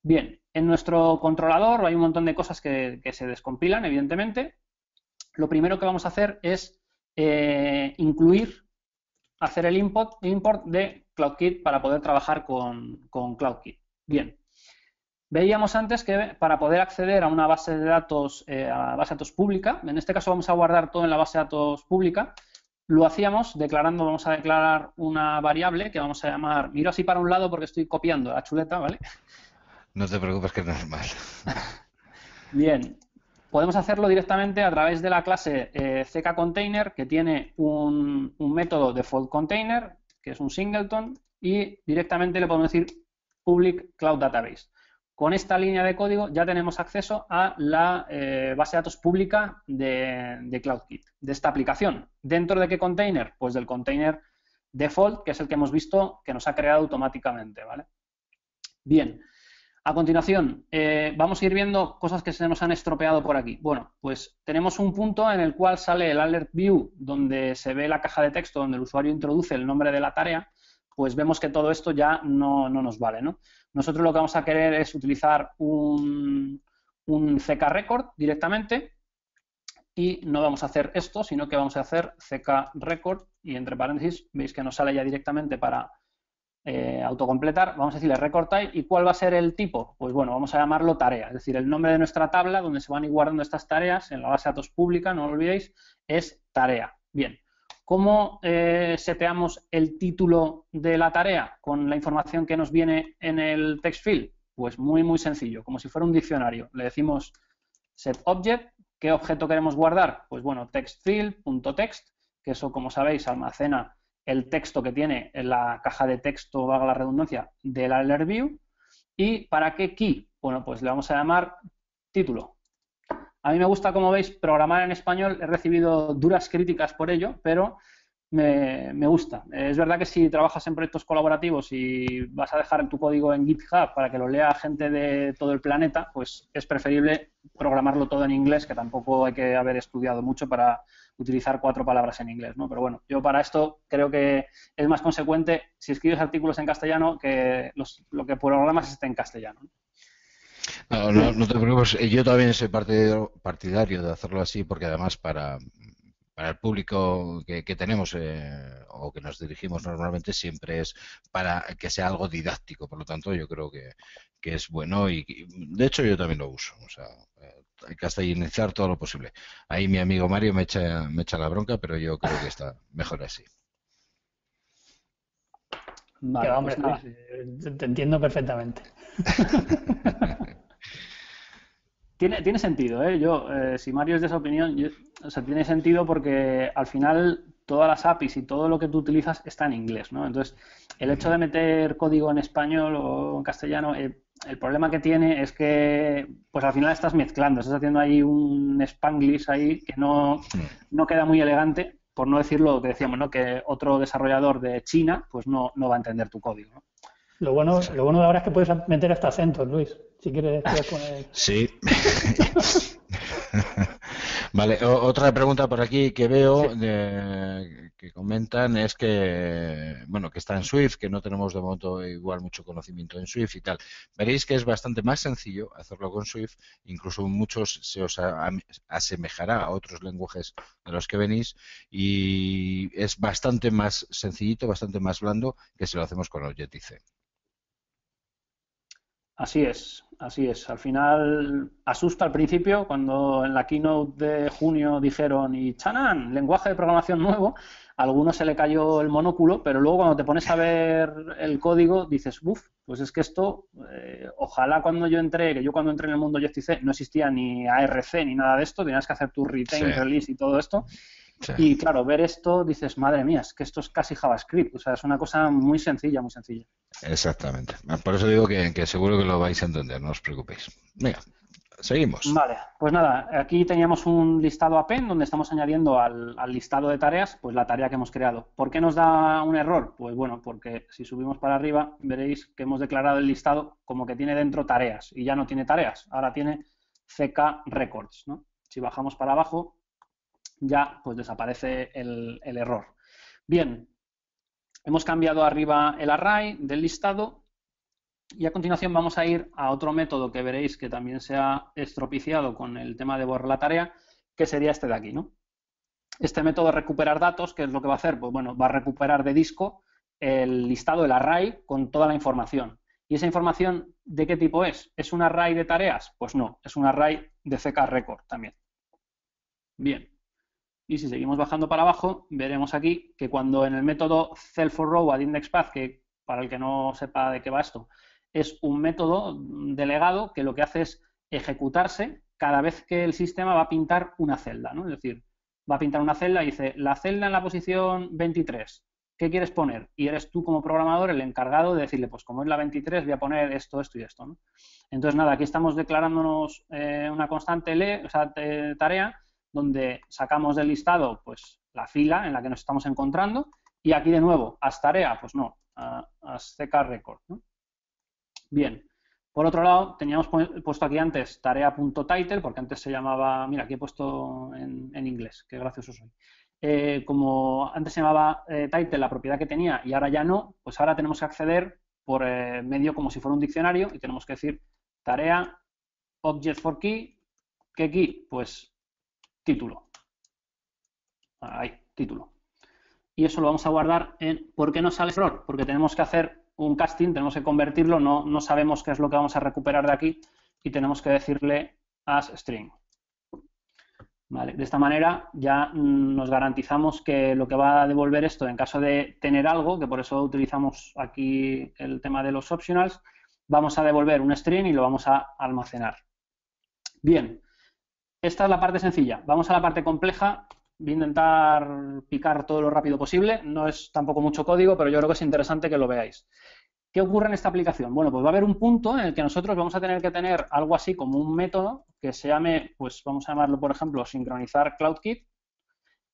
Bien, en nuestro controlador hay un montón de cosas que se descompilan, evidentemente. Lo primero que vamos a hacer es eh, incluir, hacer el import, import de CloudKit para poder trabajar con, CloudKit. Bien. Veíamos antes que para poder acceder a una base de datos, eh, a base de datos pública, en este caso vamos a guardar todo en la base de datos pública, lo hacíamos declarando, vamos a declarar una variable que vamos a llamar, miro así para un lado porque estoy copiando la chuleta, ¿vale? No te preocupes que no es normal. Bien, Podemos hacerlo directamente a través de la clase eh, Container que tiene un, método default container, que es un singleton, y directamente le podemos decir public cloud database. Con esta línea de código ya tenemos acceso a la eh, base de datos pública de, de, CloudKit, de esta aplicación. ¿Dentro de qué container? Pues del container default, que es el que hemos visto que nos ha creado automáticamente, ¿vale? Bien. A continuación, eh, vamos a ir viendo cosas que se nos han estropeado por aquí. Bueno, pues tenemos un punto en el cual sale el alert view, donde se ve la caja de texto donde el usuario introduce el nombre de la tarea, pues vemos que todo esto ya no, nos vale. ¿no? Nosotros lo que vamos a querer es utilizar un, un CK record directamente y no vamos a hacer esto, sino que vamos a hacer CK record y entre paréntesis veis que nos sale ya directamente para eh, autocompletar, vamos a decirle recortar ¿y cuál va a ser el tipo? Pues bueno, vamos a llamarlo tarea, es decir, el nombre de nuestra tabla donde se van a ir guardando estas tareas en la base de datos pública, no lo olvidéis, es tarea. Bien, ¿cómo eh, seteamos el título de la tarea con la información que nos viene en el text field? Pues muy, muy sencillo, como si fuera un diccionario. Le decimos set object, ¿qué objeto queremos guardar? Pues bueno, text field.text, que eso, como sabéis, almacena el texto que tiene en la caja de texto, valga la redundancia, de la view. ¿Y para qué key? Bueno, pues le vamos a llamar título. A mí me gusta, como veis, programar en español. He recibido duras críticas por ello, pero me, me, gusta. Es verdad que si trabajas en proyectos colaborativos y vas a dejar tu código en GitHub para que lo lea gente de todo el planeta, pues es preferible programarlo todo en inglés, que tampoco hay que haber estudiado mucho para utilizar cuatro palabras en inglés, ¿no? Pero bueno, yo para esto creo que es más consecuente si escribes artículos en castellano que lo que por demás esté en castellano. ¿no? te preocupes, eh, yo también soy partidario, de hacerlo así porque además para, para el público que, tenemos eh, o que nos dirigimos normalmente siempre es para que sea algo didáctico, por lo tanto yo creo que, que es bueno y, de hecho yo también lo uso, o eh, hay que iniciar todo lo posible. Ahí mi amigo Mario me echa, me echa la bronca, pero yo creo que está mejor así. Vale, pues Te entiendo perfectamente. tiene, tiene sentido, ¿eh? Yo, eh, si Mario es de esa opinión, o tiene sentido porque al final todas las APIs y todo lo que tú utilizas está en inglés, ¿no? Entonces, el hecho de meter código en español o en castellano eh, el problema que tiene es que pues al final estás mezclando, estás haciendo ahí un spanglish ahí que no, mm. queda muy elegante, por no decir lo que decíamos, ¿no? que otro desarrollador de China pues no, no va a entender tu código. Lo, bueno, lo bueno de ahora es que puedes meter hasta acentos, Luis, si quieres, poner... Sí. Vale, otra pregunta por aquí que veo que comentan es que, bueno, que está en Swift, que no tenemos de modo igual mucho conocimiento en Swift y tal. Veréis que es bastante más sencillo hacerlo con Swift, incluso muchos se os asemejará a otros lenguajes de los que venís y es bastante más sencillito, bastante más blando que si lo hacemos con Objective-C. Así es, así es. Al final asusta al principio cuando en la keynote de junio dijeron y chanan, lenguaje de programación nuevo, a alguno se le cayó el monóculo, pero luego cuando te pones a ver el código dices, uff, pues es que esto, eh, ojalá cuando yo entré, que yo cuando entré en el mundo JSTC no existía ni ARC ni nada de esto, tenías que hacer tu retain release y todo esto. Y claro, ver esto dices, madre mía, es que esto es casi JavaScript, o sea, es una cosa muy sencilla, muy sencilla. Exactamente. Por eso digo que, seguro que lo vais a entender, no os preocupéis. Venga, seguimos. Vale, pues nada, aquí teníamos un listado append donde estamos añadiendo al, listado de tareas pues la tarea que hemos creado. ¿Por qué nos da un error? Pues bueno, porque si subimos para arriba veréis que hemos declarado el listado como que tiene dentro tareas y ya no tiene tareas, ahora tiene CK records, ¿no? Si bajamos para abajo ya pues desaparece el, error. Bien, hemos cambiado arriba el array del listado y a continuación vamos a ir a otro método que veréis que también se ha estropiciado con el tema de borrar la tarea, que sería este de aquí, ¿no? Este método de recuperar datos, ¿qué es lo que va a hacer? Pues bueno, va a recuperar de disco el listado, el array, con toda la información. ¿Y esa información de qué tipo es? ¿Es un array de tareas? Pues no, es un array de CK record también. Bien. Y si seguimos bajando para abajo, veremos aquí que cuando en el método cell for row index que para el que no sepa de qué va esto, es un método delegado que lo que hace es ejecutarse cada vez que el sistema va a pintar una celda, ¿no? Es decir, va a pintar una celda y dice, la celda en la posición 23, ¿qué quieres poner? Y eres tú como programador el encargado de decirle, pues como es la 23 voy a poner esto, esto y esto, Entonces, nada, aquí estamos declarándonos eh, una constante le, o sea, eh, tarea donde sacamos del listado pues, la fila en la que nos estamos encontrando y aquí de nuevo, as tarea, pues no, as CK record. Bien, por otro lado, teníamos puesto aquí antes tarea.title, porque antes se llamaba, mira, aquí he puesto en, en inglés, qué gracioso soy. Eh, como antes se llamaba eh, title la propiedad que tenía y ahora ya no, pues ahora tenemos que acceder por eh, medio como si fuera un diccionario y tenemos que decir tarea object for key, que key? Pues título. Ahí, título. Y eso lo vamos a guardar en... ¿Por qué no sale error? Porque tenemos que hacer un casting, tenemos que convertirlo, no, no sabemos qué es lo que vamos a recuperar de aquí y tenemos que decirle as string. de esta manera ya nos garantizamos que lo que va a devolver esto en caso de tener algo, que por eso utilizamos aquí el tema de los optionals, vamos a devolver un string y lo vamos a almacenar. Bien, esta es la parte sencilla. Vamos a la parte compleja. Voy a intentar picar todo lo rápido posible. No es tampoco mucho código, pero yo creo que es interesante que lo veáis. ¿Qué ocurre en esta aplicación? Bueno, pues va a haber un punto en el que nosotros vamos a tener que tener algo así como un método que se llame, pues vamos a llamarlo, por ejemplo, sincronizar CloudKit,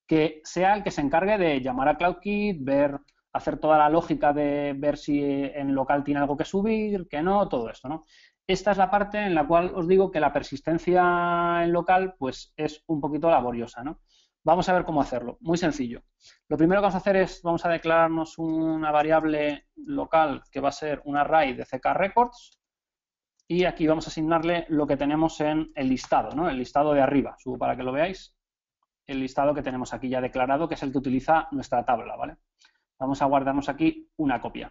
que sea el que se encargue de llamar a CloudKit, ver, hacer toda la lógica de ver si en local tiene algo que subir, que no, todo esto, ¿no? Esta es la parte en la cual os digo que la persistencia en local pues es un poquito laboriosa, ¿no? Vamos a ver cómo hacerlo. Muy sencillo. Lo primero que vamos a hacer es, vamos a declararnos una variable local que va a ser un array de CK records y aquí vamos a asignarle lo que tenemos en el listado, ¿no? El listado de arriba. Subo para que lo veáis. El listado que tenemos aquí ya declarado, que es el que utiliza nuestra tabla, ¿vale? Vamos a guardarnos aquí una copia.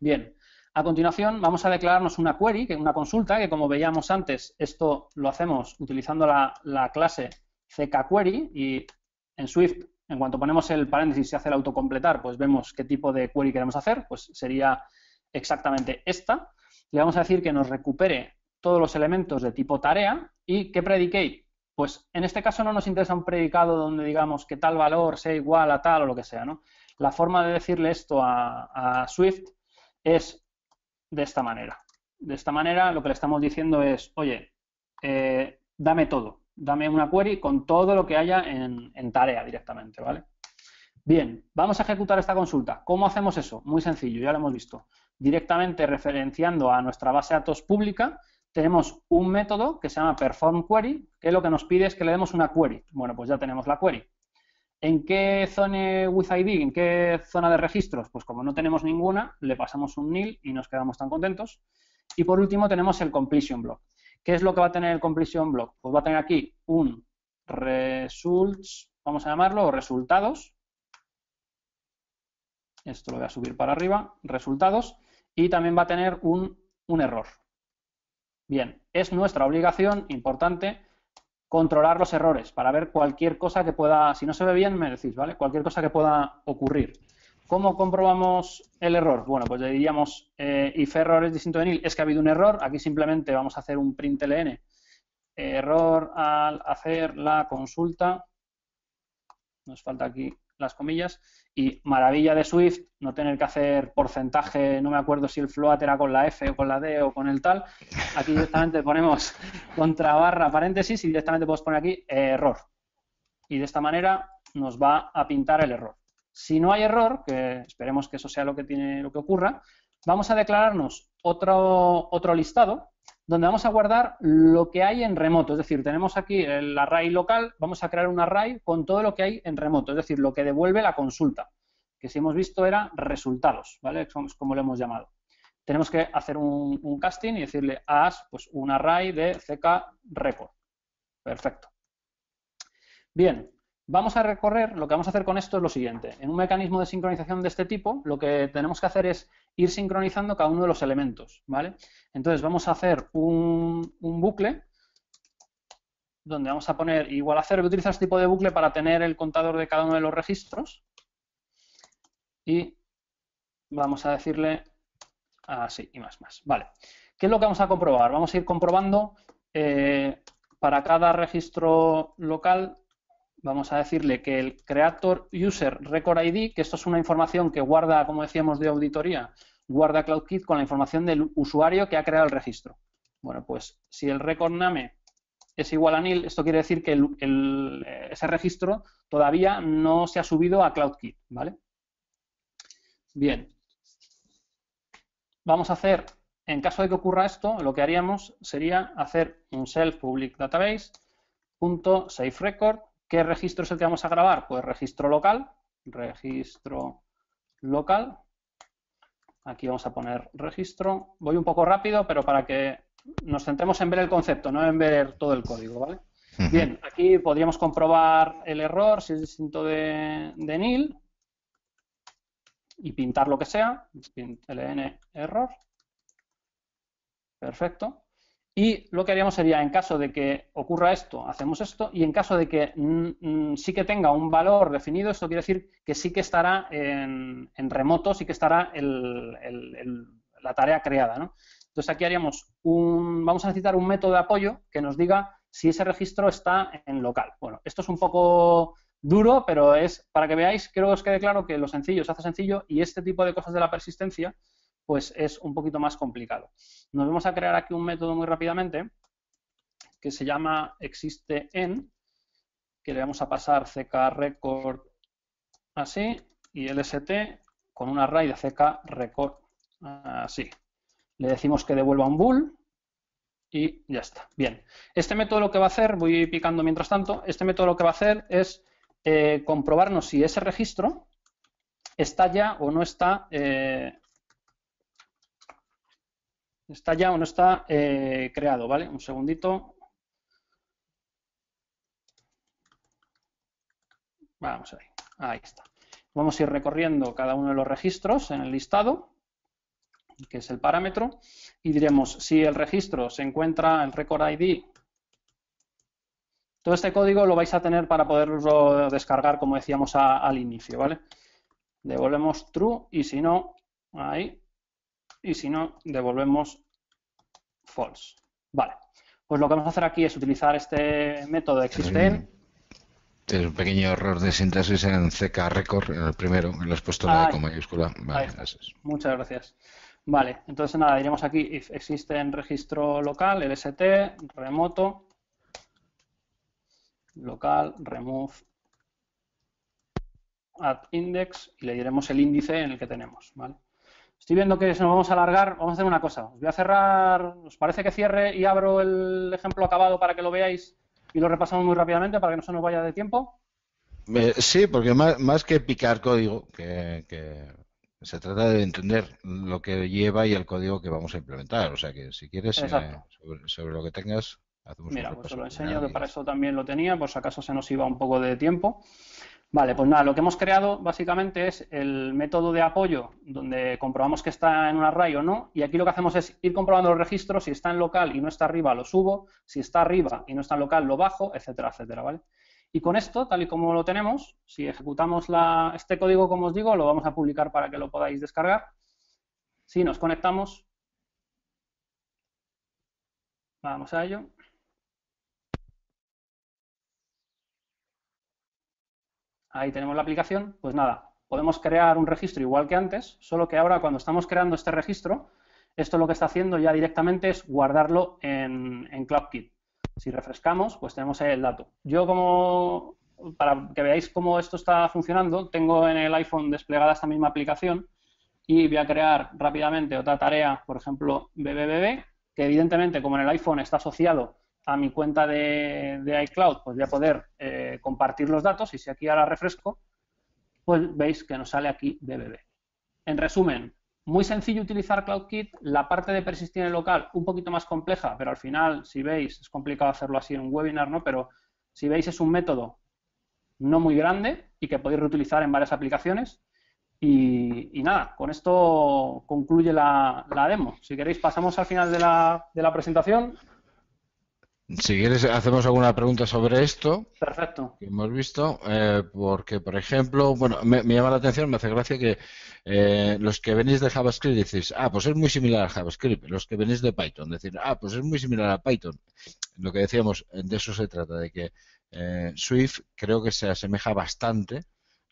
Bien. A continuación vamos a declararnos una query, que una consulta, que como veíamos antes, esto lo hacemos utilizando la, clase ckquery y en Swift, en cuanto ponemos el paréntesis y hace el autocompletar, pues vemos qué tipo de query queremos hacer, pues sería exactamente esta. Le vamos a decir que nos recupere todos los elementos de tipo tarea y qué predicate. Pues en este caso no nos interesa un predicado donde digamos que tal valor sea igual a tal o lo que sea, ¿no? La forma de decirle esto a Swift es de esta manera. De esta manera lo que le estamos diciendo es, oye, eh, dame todo, dame una query con todo lo que haya en, en tarea directamente, ¿vale? Bien, vamos a ejecutar esta consulta. ¿Cómo hacemos eso? Muy sencillo, ya lo hemos visto. Directamente referenciando a nuestra base de datos pública, tenemos un método que se llama perform query, que lo que nos pide es que le demos una query. Bueno, pues ya tenemos la query. ¿En qué zona with ¿En qué zona de registros? Pues como no tenemos ninguna, le pasamos un nil y nos quedamos tan contentos. Y por último tenemos el completion block. ¿Qué es lo que va a tener el completion block? Pues va a tener aquí un results, vamos a llamarlo, o resultados. Esto lo voy a subir para arriba, resultados. Y también va a tener un, un error. Bien, es nuestra obligación, importante, controlar los errores, para ver cualquier cosa que pueda, si no se ve bien, me decís, ¿vale? Cualquier cosa que pueda ocurrir. ¿Cómo comprobamos el error? Bueno, pues le diríamos eh, if error es distinto de nil, es que ha habido un error, aquí simplemente vamos a hacer un println, error al hacer la consulta, nos falta aquí las comillas, y maravilla de Swift, no tener que hacer porcentaje, no me acuerdo si el float era con la F o con la D o con el tal, aquí directamente ponemos contra barra paréntesis y directamente podemos poner aquí eh, error. Y de esta manera nos va a pintar el error. Si no hay error, que esperemos que eso sea lo que, tiene, lo que ocurra, vamos a declararnos otro, otro listado donde vamos a guardar lo que hay en remoto. Es decir, tenemos aquí el array local, vamos a crear un array con todo lo que hay en remoto, es decir, lo que devuelve la consulta, que si hemos visto era resultados, ¿vale? Como lo hemos llamado. Tenemos que hacer un, casting y decirle as pues, un array de ck record. Perfecto. Bien, Vamos a recorrer, lo que vamos a hacer con esto es lo siguiente. En un mecanismo de sincronización de este tipo, lo que tenemos que hacer es ir sincronizando cada uno de los elementos, ¿vale? Entonces vamos a hacer un, bucle donde vamos a poner igual a cero, voy utilizar este tipo de bucle para tener el contador de cada uno de los registros y vamos a decirle así y más más. Vale, ¿qué es lo que vamos a comprobar? Vamos a ir comprobando eh, para cada registro local vamos a decirle que el Creator User Record ID, que esto es una información que guarda, como decíamos, de auditoría, guarda CloudKit con la información del usuario que ha creado el registro. Bueno, pues si el record name es igual a nil, esto quiere decir que eh, ese registro todavía no se ha subido a CloudKit, ¿vale? Bien. Vamos a hacer, en caso de que ocurra esto, lo que haríamos sería hacer un self public database punto record ¿Qué registro es el que vamos a grabar? Pues registro local, registro local. Aquí vamos a poner registro. Voy un poco rápido, pero para que nos centremos en ver el concepto, no en ver todo el código, Bien, aquí podríamos comprobar el error, si es distinto de, de nil, y pintar lo que sea, ln error. Perfecto. Y lo que haríamos sería, en caso de que ocurra esto, hacemos esto, y en caso de que sí que tenga un valor definido, esto quiere decir que sí que estará en, en remoto, sí que estará la tarea creada. Entonces aquí haríamos un, vamos a necesitar un método de apoyo que nos diga si ese registro está en local. Bueno, esto es un poco duro, pero es para que veáis, creo que os quede claro que lo sencillo se hace sencillo y este tipo de cosas de la persistencia pues es un poquito más complicado. Nos vamos a crear aquí un método muy rápidamente que se llama existe en, que le vamos a pasar record así y lst con una array de record así. Le decimos que devuelva un bool y ya está. Bien, este método lo que va a hacer, voy picando mientras tanto, este método lo que va a hacer es eh, comprobarnos si ese registro está ya o no está eh, Está ya o no está eh, creado, ¿vale? Un segundito. Vamos ahí. Ahí está. Vamos a ir recorriendo cada uno de los registros en el listado, que es el parámetro, y diremos si el registro se encuentra el record ID. Todo este código lo vais a tener para poderlo descargar, como decíamos al inicio, ¿vale? Devolvemos true y si no, ahí y si no, devolvemos false. Vale, pues lo que vamos a hacer aquí es utilizar este método existen. Tienes un pequeño error de síntesis en CK Record, en el primero, en los puesto la ah, con mayúscula. Vale, Muchas gracias. Vale, entonces nada, diremos aquí if existe en registro local, LST, remoto, local, remove, add index, y le diremos el índice en el que tenemos, ¿vale? Estoy viendo que se nos vamos a alargar, vamos a hacer una cosa. Os voy a cerrar, ¿os parece que cierre y abro el ejemplo acabado para que lo veáis y lo repasamos muy rápidamente para que no se nos vaya de tiempo? sí, porque más, que picar código, que, se trata de entender lo que lleva y el código que vamos a implementar. O sea que si quieres, eh, sobre, lo que tengas, hacemos Mira, pues os lo enseño, que para eso también lo tenía, por si acaso se nos iba un poco de tiempo. Vale, pues nada, lo que hemos creado básicamente es el método de apoyo donde comprobamos que está en un array o no y aquí lo que hacemos es ir comprobando los registros, si está en local y no está arriba lo subo, si está arriba y no está en local lo bajo, etcétera, etcétera, ¿vale? Y con esto, tal y como lo tenemos, si ejecutamos este código, como os digo, lo vamos a publicar para que lo podáis descargar. Si nos conectamos, vamos a ello. ahí tenemos la aplicación, pues nada, podemos crear un registro igual que antes, solo que ahora cuando estamos creando este registro, esto lo que está haciendo ya directamente es guardarlo en, CloudKit. Si refrescamos, pues tenemos el dato. Yo como, para que veáis cómo esto está funcionando, tengo en el iPhone desplegada esta misma aplicación y voy a crear rápidamente otra tarea, por ejemplo, BBBB, que evidentemente como en el iPhone está asociado a mi cuenta de, iCloud, pues voy a poder eh, compartir los datos y si aquí ahora refresco, pues veis que nos sale aquí BBB En resumen, muy sencillo utilizar CloudKit, la parte de persistir el local un poquito más compleja, pero al final, si veis, es complicado hacerlo así en un webinar, ¿no? Pero si veis es un método no muy grande y que podéis reutilizar en varias aplicaciones. Y, nada, con esto concluye la, demo. Si queréis pasamos al final de la presentación. Si quieres, hacemos alguna pregunta sobre esto. Que hemos visto, eh, porque, por ejemplo, bueno, me, llama la atención, me hace gracia que eh, los que venís de JavaScript decís, ah, pues es muy similar a JavaScript. Los que venís de Python decís, ah, pues es muy similar a Python. Lo que decíamos, eh, de eso se trata, de que Swift creo que se asemeja bastante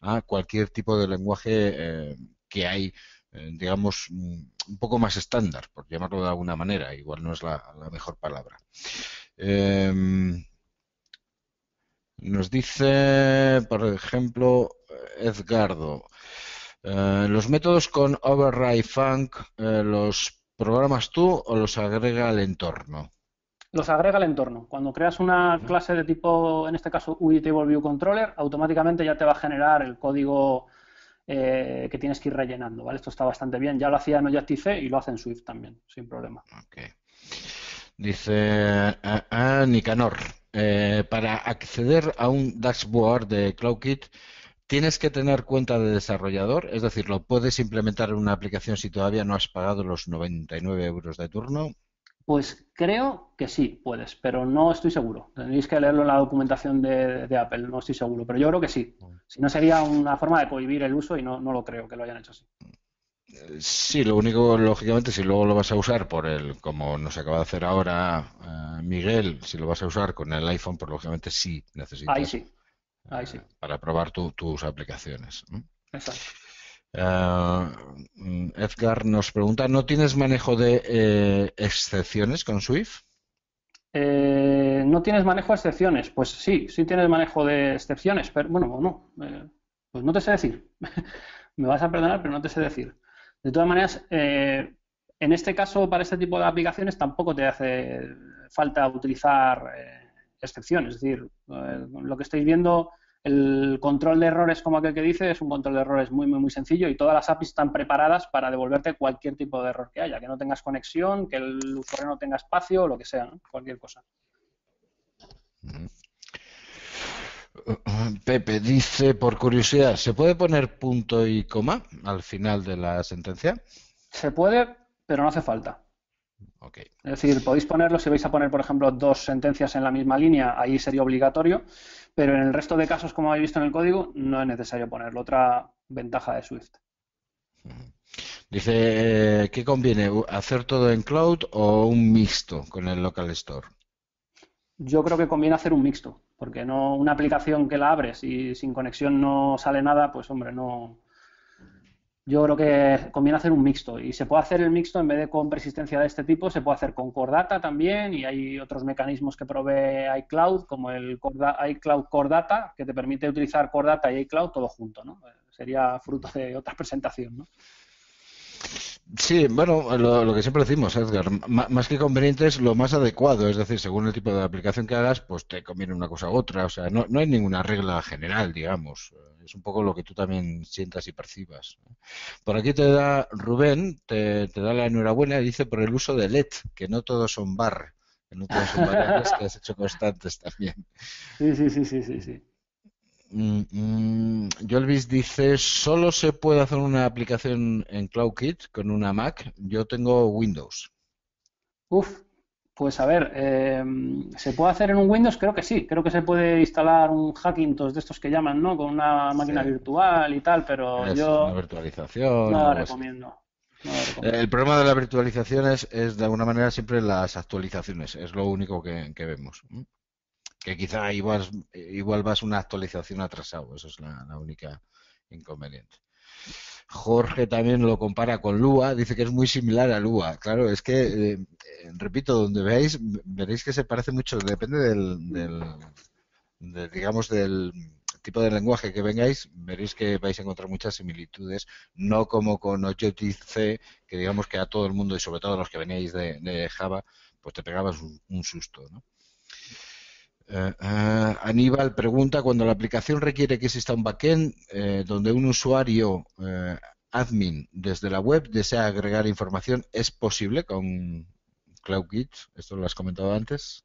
a cualquier tipo de lenguaje que hay eh, digamos, mm, un poco más estándar, por llamarlo de alguna manera, igual no es la, mejor palabra. Em, nos dice, por ejemplo, Edgardo, eh, los métodos con Override Funk, eh, ¿los programas tú o los agrega al entorno? Los agrega al entorno. Cuando creas una clase de tipo, en este caso, controller automáticamente ya te va a generar el código eh, que tienes que ir rellenando, ¿vale? Esto está bastante bien. Ya lo hacía en objective y lo hace en Swift también, sin problema. Dice a, eh, eh, Nicanor, para acceder a un dashboard de CloudKit, ¿Tienes que tener cuenta de desarrollador? Es decir, ¿lo puedes implementar en una aplicación si todavía no has pagado los 99 euros de turno? Pues creo que sí puedes, pero no estoy seguro. Tenéis que leerlo en la documentación de, Apple, no estoy seguro, pero yo creo que sí. Si no sería una forma de prohibir el uso y no, lo creo que lo hayan hecho así. Sí, lo único, lógicamente, si luego lo vas a usar por el, como nos acaba de hacer ahora eh, Miguel, si lo vas a usar con el iPhone, pues lógicamente sí necesitas. Ahí sí. Ahí eh, sí. para probar tus aplicaciones. Exacto. Ah, mm, Edgar nos pregunta, ¿no tienes manejo de eh, excepciones con Swift? Eh, ¿No tienes manejo de excepciones? Pues sí, sí tienes manejo de excepciones, pero bueno, no. Eh, pues no te sé decir. Me vas a perdonar, pero no te sé decir. De todas maneras, en este caso, para este tipo de aplicaciones tampoco te hace falta utilizar excepciones. Es decir, lo que estáis viendo el control de errores, como aquel que dice, es un control de errores muy, muy, muy sencillo y todas las APIs están preparadas para devolverte cualquier tipo de error que haya, que no tengas conexión, que el usuario no tenga espacio, lo que sea, cualquier cosa. Mm. Pepe dice, por curiosidad, ¿se puede poner punto y coma al final de la sentencia? Se puede, pero no hace falta. Es decir, podéis ponerlo, si vais a poner, por ejemplo, dos sentencias en la misma línea, ahí sería obligatorio, pero en el resto de casos, como habéis visto en el código, no es necesario ponerlo. Otra ventaja de Swift. Dice, eh, ¿qué conviene? ¿Hacer todo en cloud o un mixto con el local store? Yo creo que conviene hacer un mixto, porque no una aplicación que la abres y sin conexión no sale nada, pues hombre, no, yo creo que conviene hacer un mixto. Y se puede hacer el mixto en vez de con persistencia de este tipo, se puede hacer con Core Data también y hay otros mecanismos que provee iCloud, como el iCloud Core Data, que te permite utilizar Core Data y iCloud todo junto. ¿no? Sería fruto de otra presentación. Sí, bueno, lo, que siempre decimos, Edgar, más que conveniente es lo más adecuado, es decir, según el tipo de aplicación que hagas, pues te conviene una cosa u otra, o sea, no, no hay ninguna regla general, digamos. Eh, es un poco lo que tú también sientas y percibas. Por aquí te da Rubén, te, da la enhorabuena y dice por el uso de LED, que no todos son bar, que no todos son que has hecho constantes también. Sí, sí, sí, sí, sí. sí. Mm, mm, dice, solo se puede hacer una aplicación en CloudKit con una Mac. Yo tengo Windows. Uf, pues a ver, eh, ¿se puede hacer en un Windows? Creo que sí. Creo que se puede instalar un Hackintosh de estos que llaman, ¿no? Con una máquina virtual y tal, pero yo. virtualización. No la recomiendo. El problema de la virtualización es, de alguna manera siempre las actualizaciones, es lo único que, vemos. Que quizá igual, igual vas una actualización atrasado, eso es la única inconveniente. Jorge también lo compara con Lua, dice que es muy similar a Lua. Claro, es que, eh, eh, repito, donde veáis, veréis que se parece mucho, depende del, digamos, del tipo de lenguaje que vengáis, veréis que vais a encontrar muchas similitudes, no como con Objective C, que digamos que a todo el mundo y sobre todo a los que veníais de, Java, pues te pegabas un susto, ¿no? Eh, eh, Aníbal pregunta, cuando la aplicación requiere que exista un backend eh, donde un usuario admin desde la web desea agregar información, ¿es posible con CloudKit? Esto lo has comentado antes.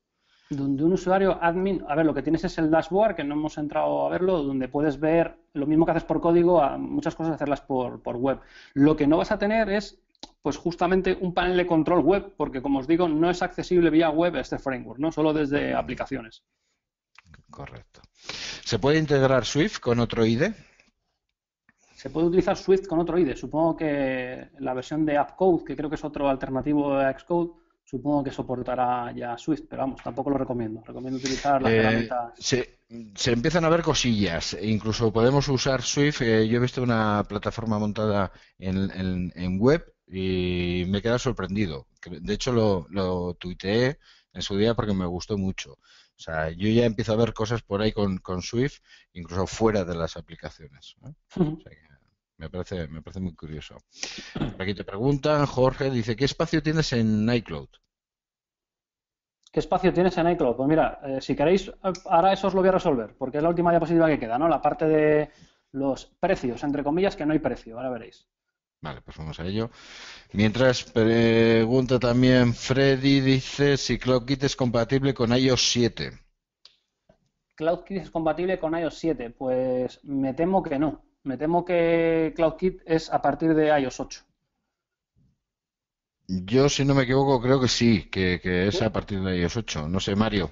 Donde un usuario admin, a ver, lo que tienes es el dashboard, que no hemos entrado a verlo, donde puedes ver lo mismo que haces por código, muchas cosas hacerlas por web. Lo que no vas a tener es pues justamente un panel de control web, porque como os digo, no es accesible vía web este framework, ¿no? Solo desde mm. aplicaciones. Correcto. ¿Se puede integrar Swift con otro IDE? Se puede utilizar Swift con otro IDE. Supongo que la versión de AppCode, que creo que es otro alternativo a Xcode, supongo que soportará ya Swift, pero vamos, tampoco lo recomiendo. Recomiendo utilizar las eh, Se, se, empiezan a ver cosillas. E incluso podemos usar Swift. Eh, yo he visto una plataforma montada en, en, en web y me queda quedado sorprendido. De hecho, lo, tuiteé en su día porque me gustó mucho. O sea, yo ya empiezo a ver cosas por ahí con, con Swift, incluso fuera de las aplicaciones. me parece, me parece muy curioso. aquí te preguntan, Jorge, dice, ¿qué espacio tienes en iCloud? ¿Qué espacio tienes en iCloud? Pues mira, eh, si queréis, ahora eso os lo voy a resolver, porque es la última diapositiva que queda, ¿no? La parte de los precios, entre comillas, que no hay precio, ahora veréis. Vale, pues vamos a ello. Mientras pregunta también Freddy, dice si CloudKit es compatible con iOS 7. ¿CloudKit es compatible con iOS 7? Pues me temo que no. Me temo que CloudKit es a partir de iOS 8. Yo, si no me equivoco, creo que sí, que, es a partir de iOS 8. No sé, Mario,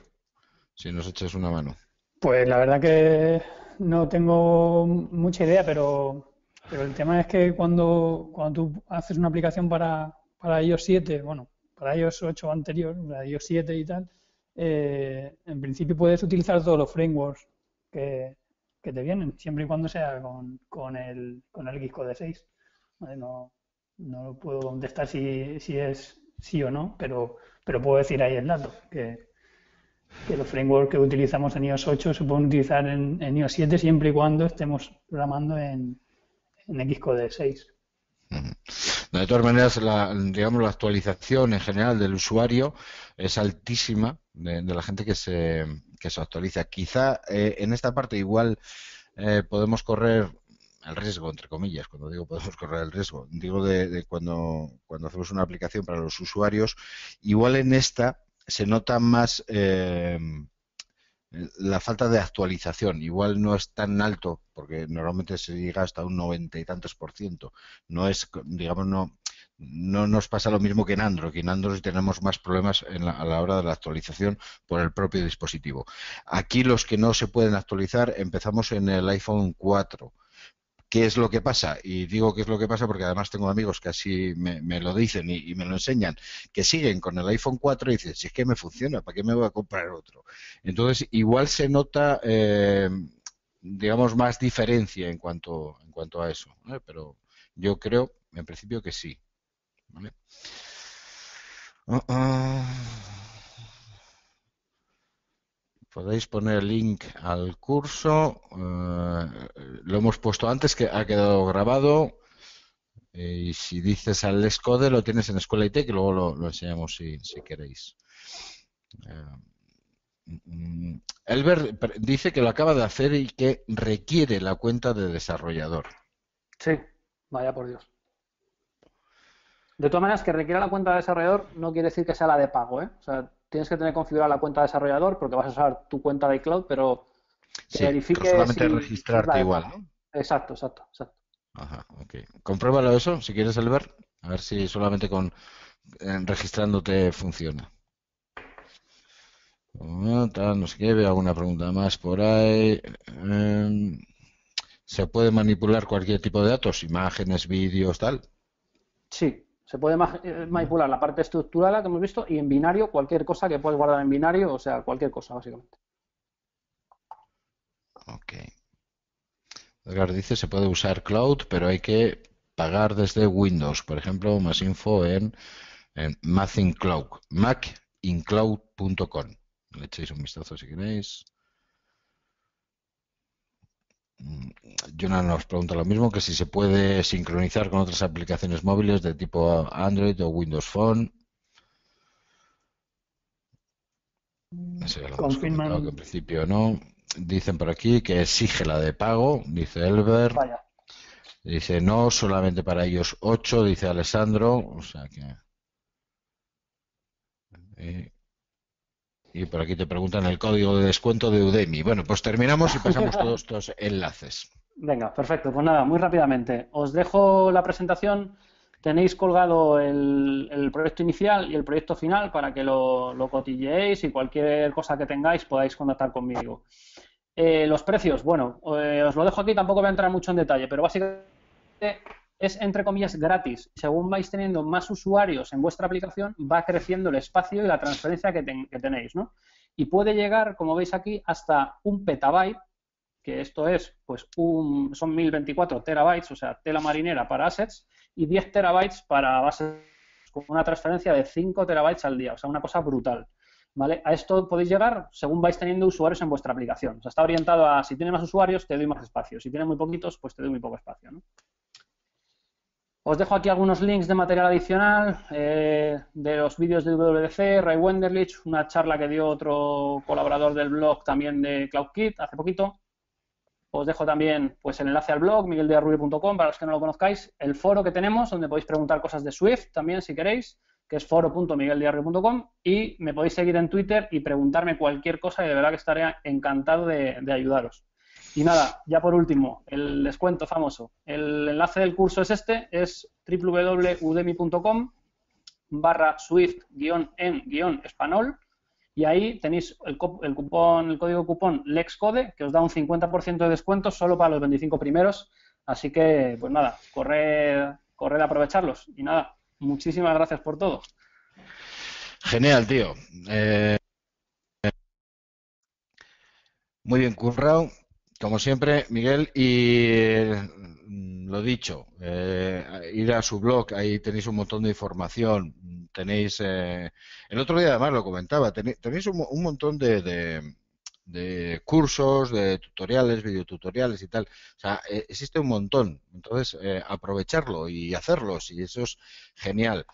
si nos echas una mano. Pues la verdad que no tengo mucha idea, pero pero el tema es que cuando, cuando tú haces una aplicación para, para iOS 7, bueno, para iOS 8 anterior, para iOS 7 y tal, eh, en principio puedes utilizar todos los frameworks que, te vienen, siempre y cuando sea con, con el, con el 6 no, no puedo contestar si, si es sí o no, pero, pero puedo decir ahí el dato, que, que los frameworks que utilizamos en iOS 8 se pueden utilizar en, en iOS 7 siempre y cuando estemos programando en, en Xcode 6. De todas maneras, la, digamos, la actualización en general del usuario es altísima de, la gente que se, que se actualiza. Quizá eh, en esta parte igual eh, podemos correr el riesgo, entre comillas, cuando digo podemos correr el riesgo, digo de, cuando, cuando hacemos una aplicación para los usuarios, igual en esta se nota más... Eh, la falta de actualización igual no es tan alto porque normalmente se llega hasta un 90 y tantos por ciento no es digamos no no nos pasa lo mismo que en Android que en Android tenemos más problemas en a la hora de la actualización por el propio dispositivo aquí los que no se pueden actualizar empezamos en el iPhone 4 ¿Qué es lo que pasa? Y digo qué es lo que pasa porque además tengo amigos que así me, lo dicen y, me lo enseñan, que siguen con el iPhone 4 y dicen, si es que me funciona, ¿para qué me voy a comprar otro? Entonces, igual se nota, eh, digamos, más diferencia en cuanto, en cuanto a eso. Pero yo creo, en principio, que sí. Ah, ah. Podéis poner el link al curso. Eh, lo hemos puesto antes, que ha quedado grabado. Y si dices al Escode, lo tienes en Escuela IT, que luego lo, enseñamos si, queréis. Eh, mm, Elber Elbert dice que lo acaba de hacer y que requiere la cuenta de desarrollador. Sí, vaya por Dios. De todas maneras, que requiera la cuenta de desarrollador no quiere decir que sea la de pago. ¿eh? tienes que tener configurada la cuenta de desarrollador porque vas a usar tu cuenta de iCloud, pero sí, verifique solamente registrarte igual, ¿no? Exacto, exacto, exacto. Ajá, ok. Compruébalo eso, si quieres, ver a ver si solamente con eh, registrándote funciona. no sé qué, veo alguna pregunta más por ahí. Em, ¿Se puede manipular cualquier tipo de datos? Imágenes, vídeos, tal. Sí, se puede eh, manipular la parte estructurada que hemos visto y en binario cualquier cosa que puedas guardar en binario, o sea, cualquier cosa, básicamente. Ok. Edgar dice, se puede usar cloud, pero hay que pagar desde Windows. Por ejemplo, más info en, en Mac in Cloud, macincloud.com. Le echéis un vistazo si queréis. Mm, Jonah nos pregunta lo mismo, que si se puede sincronizar con otras aplicaciones móviles de tipo Android o Windows Phone. Mm, principio no. Dicen por aquí que exige la de pago, dice Elber. Dice no, solamente para ellos 8, dice Alessandro. O sea que. Eh, y por aquí te preguntan el código de descuento de Udemy. Bueno, pues terminamos y pasamos todos estos enlaces. Venga, perfecto. Pues nada, muy rápidamente. Os dejo la presentación. Tenéis colgado el, proyecto inicial y el proyecto final para que lo, cotilleéis y cualquier cosa que tengáis podáis contactar conmigo. Eh, los precios, bueno, eh, os lo dejo aquí, tampoco voy a entrar mucho en detalle, pero básicamente es entre comillas gratis. Según vais teniendo más usuarios en vuestra aplicación, va creciendo el espacio y la transferencia que, tenéis, ¿no? Y puede llegar, como veis aquí, hasta un petabyte, que esto es, pues, un, son 1024 terabytes, o sea, tela marinera para assets, y 10 terabytes para bases con una transferencia de 5 terabytes al día, o sea, una cosa brutal. ¿Vale? A esto podéis llegar según vais teniendo usuarios en vuestra aplicación. O sea, está orientado a si tiene más usuarios, te doy más espacio. Si tiene muy poquitos, pues te doy muy poco espacio. Os dejo aquí algunos links de material adicional eh, de los vídeos de WDC, Ray Wenderlich, una charla que dio otro colaborador del blog también de CloudKit hace poquito. Os dejo también pues, el enlace al blog, migueldearrubio.com, para los que no lo conozcáis, el foro que tenemos, donde podéis preguntar cosas de Swift también si queréis, que es foro.migueldiarrio.com y me podéis seguir en Twitter y preguntarme cualquier cosa y de verdad que estaré encantado de ayudaros. Y nada, ya por último, el descuento famoso. El enlace del curso es este, es www.udemy.com barra swift en espanol y ahí tenéis el, el, cupón, el código cupón LexCode que os da un 50% de descuento solo para los 25 primeros. Así que, pues nada, correr, a aprovecharlos. Y nada, muchísimas gracias por todo. Genial, tío. Eh, muy bien, Currao. Como siempre, Miguel, y mm, lo dicho, eh, ir a su blog, ahí tenéis un montón de información, tenéis, eh, el otro día además lo comentaba, tenéis, un, montón de, de, cursos, de tutoriales, videotutoriales y tal, o sea, eh, existe un montón, entonces aprovecharlo y hacerlos y eso es genial.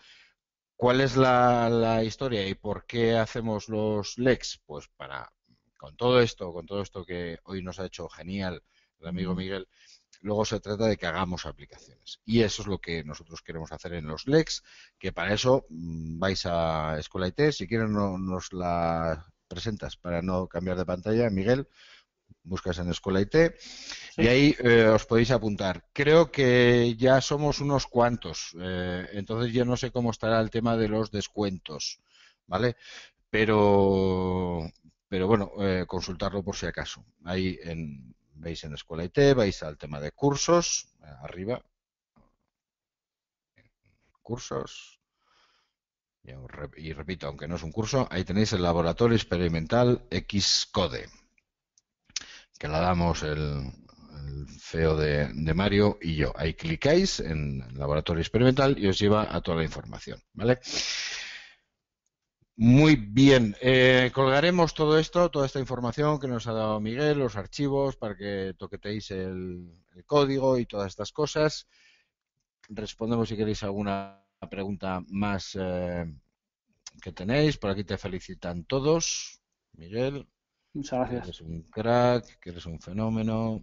¿Cuál es la, historia y por qué hacemos los LEX? Pues para con todo esto, con todo esto que hoy nos ha hecho genial el amigo Miguel, luego se trata de que hagamos aplicaciones. Y eso es lo que nosotros queremos hacer en los LEX, que para eso mm, vais a Escuela IT, si quieren no, nos la presentas para no cambiar de pantalla, Miguel, buscas en Escuela IT y ahí eh, os podéis apuntar. Creo que ya somos unos cuantos, eh, entonces yo no sé cómo estará el tema de los descuentos, ¿vale? Pero pero bueno, eh, consultarlo por si acaso. Ahí en, veis en Escuela IT, vais al tema de cursos, eh, arriba, cursos, y repito, aunque no es un curso, ahí tenéis el laboratorio experimental Xcode, que la damos el, el CEO de, de, Mario y yo. Ahí clicáis en laboratorio experimental y os lleva a toda la información, ¿vale? Muy bien, eh, colgaremos todo esto, toda esta información que nos ha dado Miguel, los archivos para que toqueteéis el, código y todas estas cosas. Respondemos si queréis alguna pregunta más eh, que tenéis. Por aquí te felicitan todos, Miguel. Muchas gracias. eres un crack, que eres un fenómeno.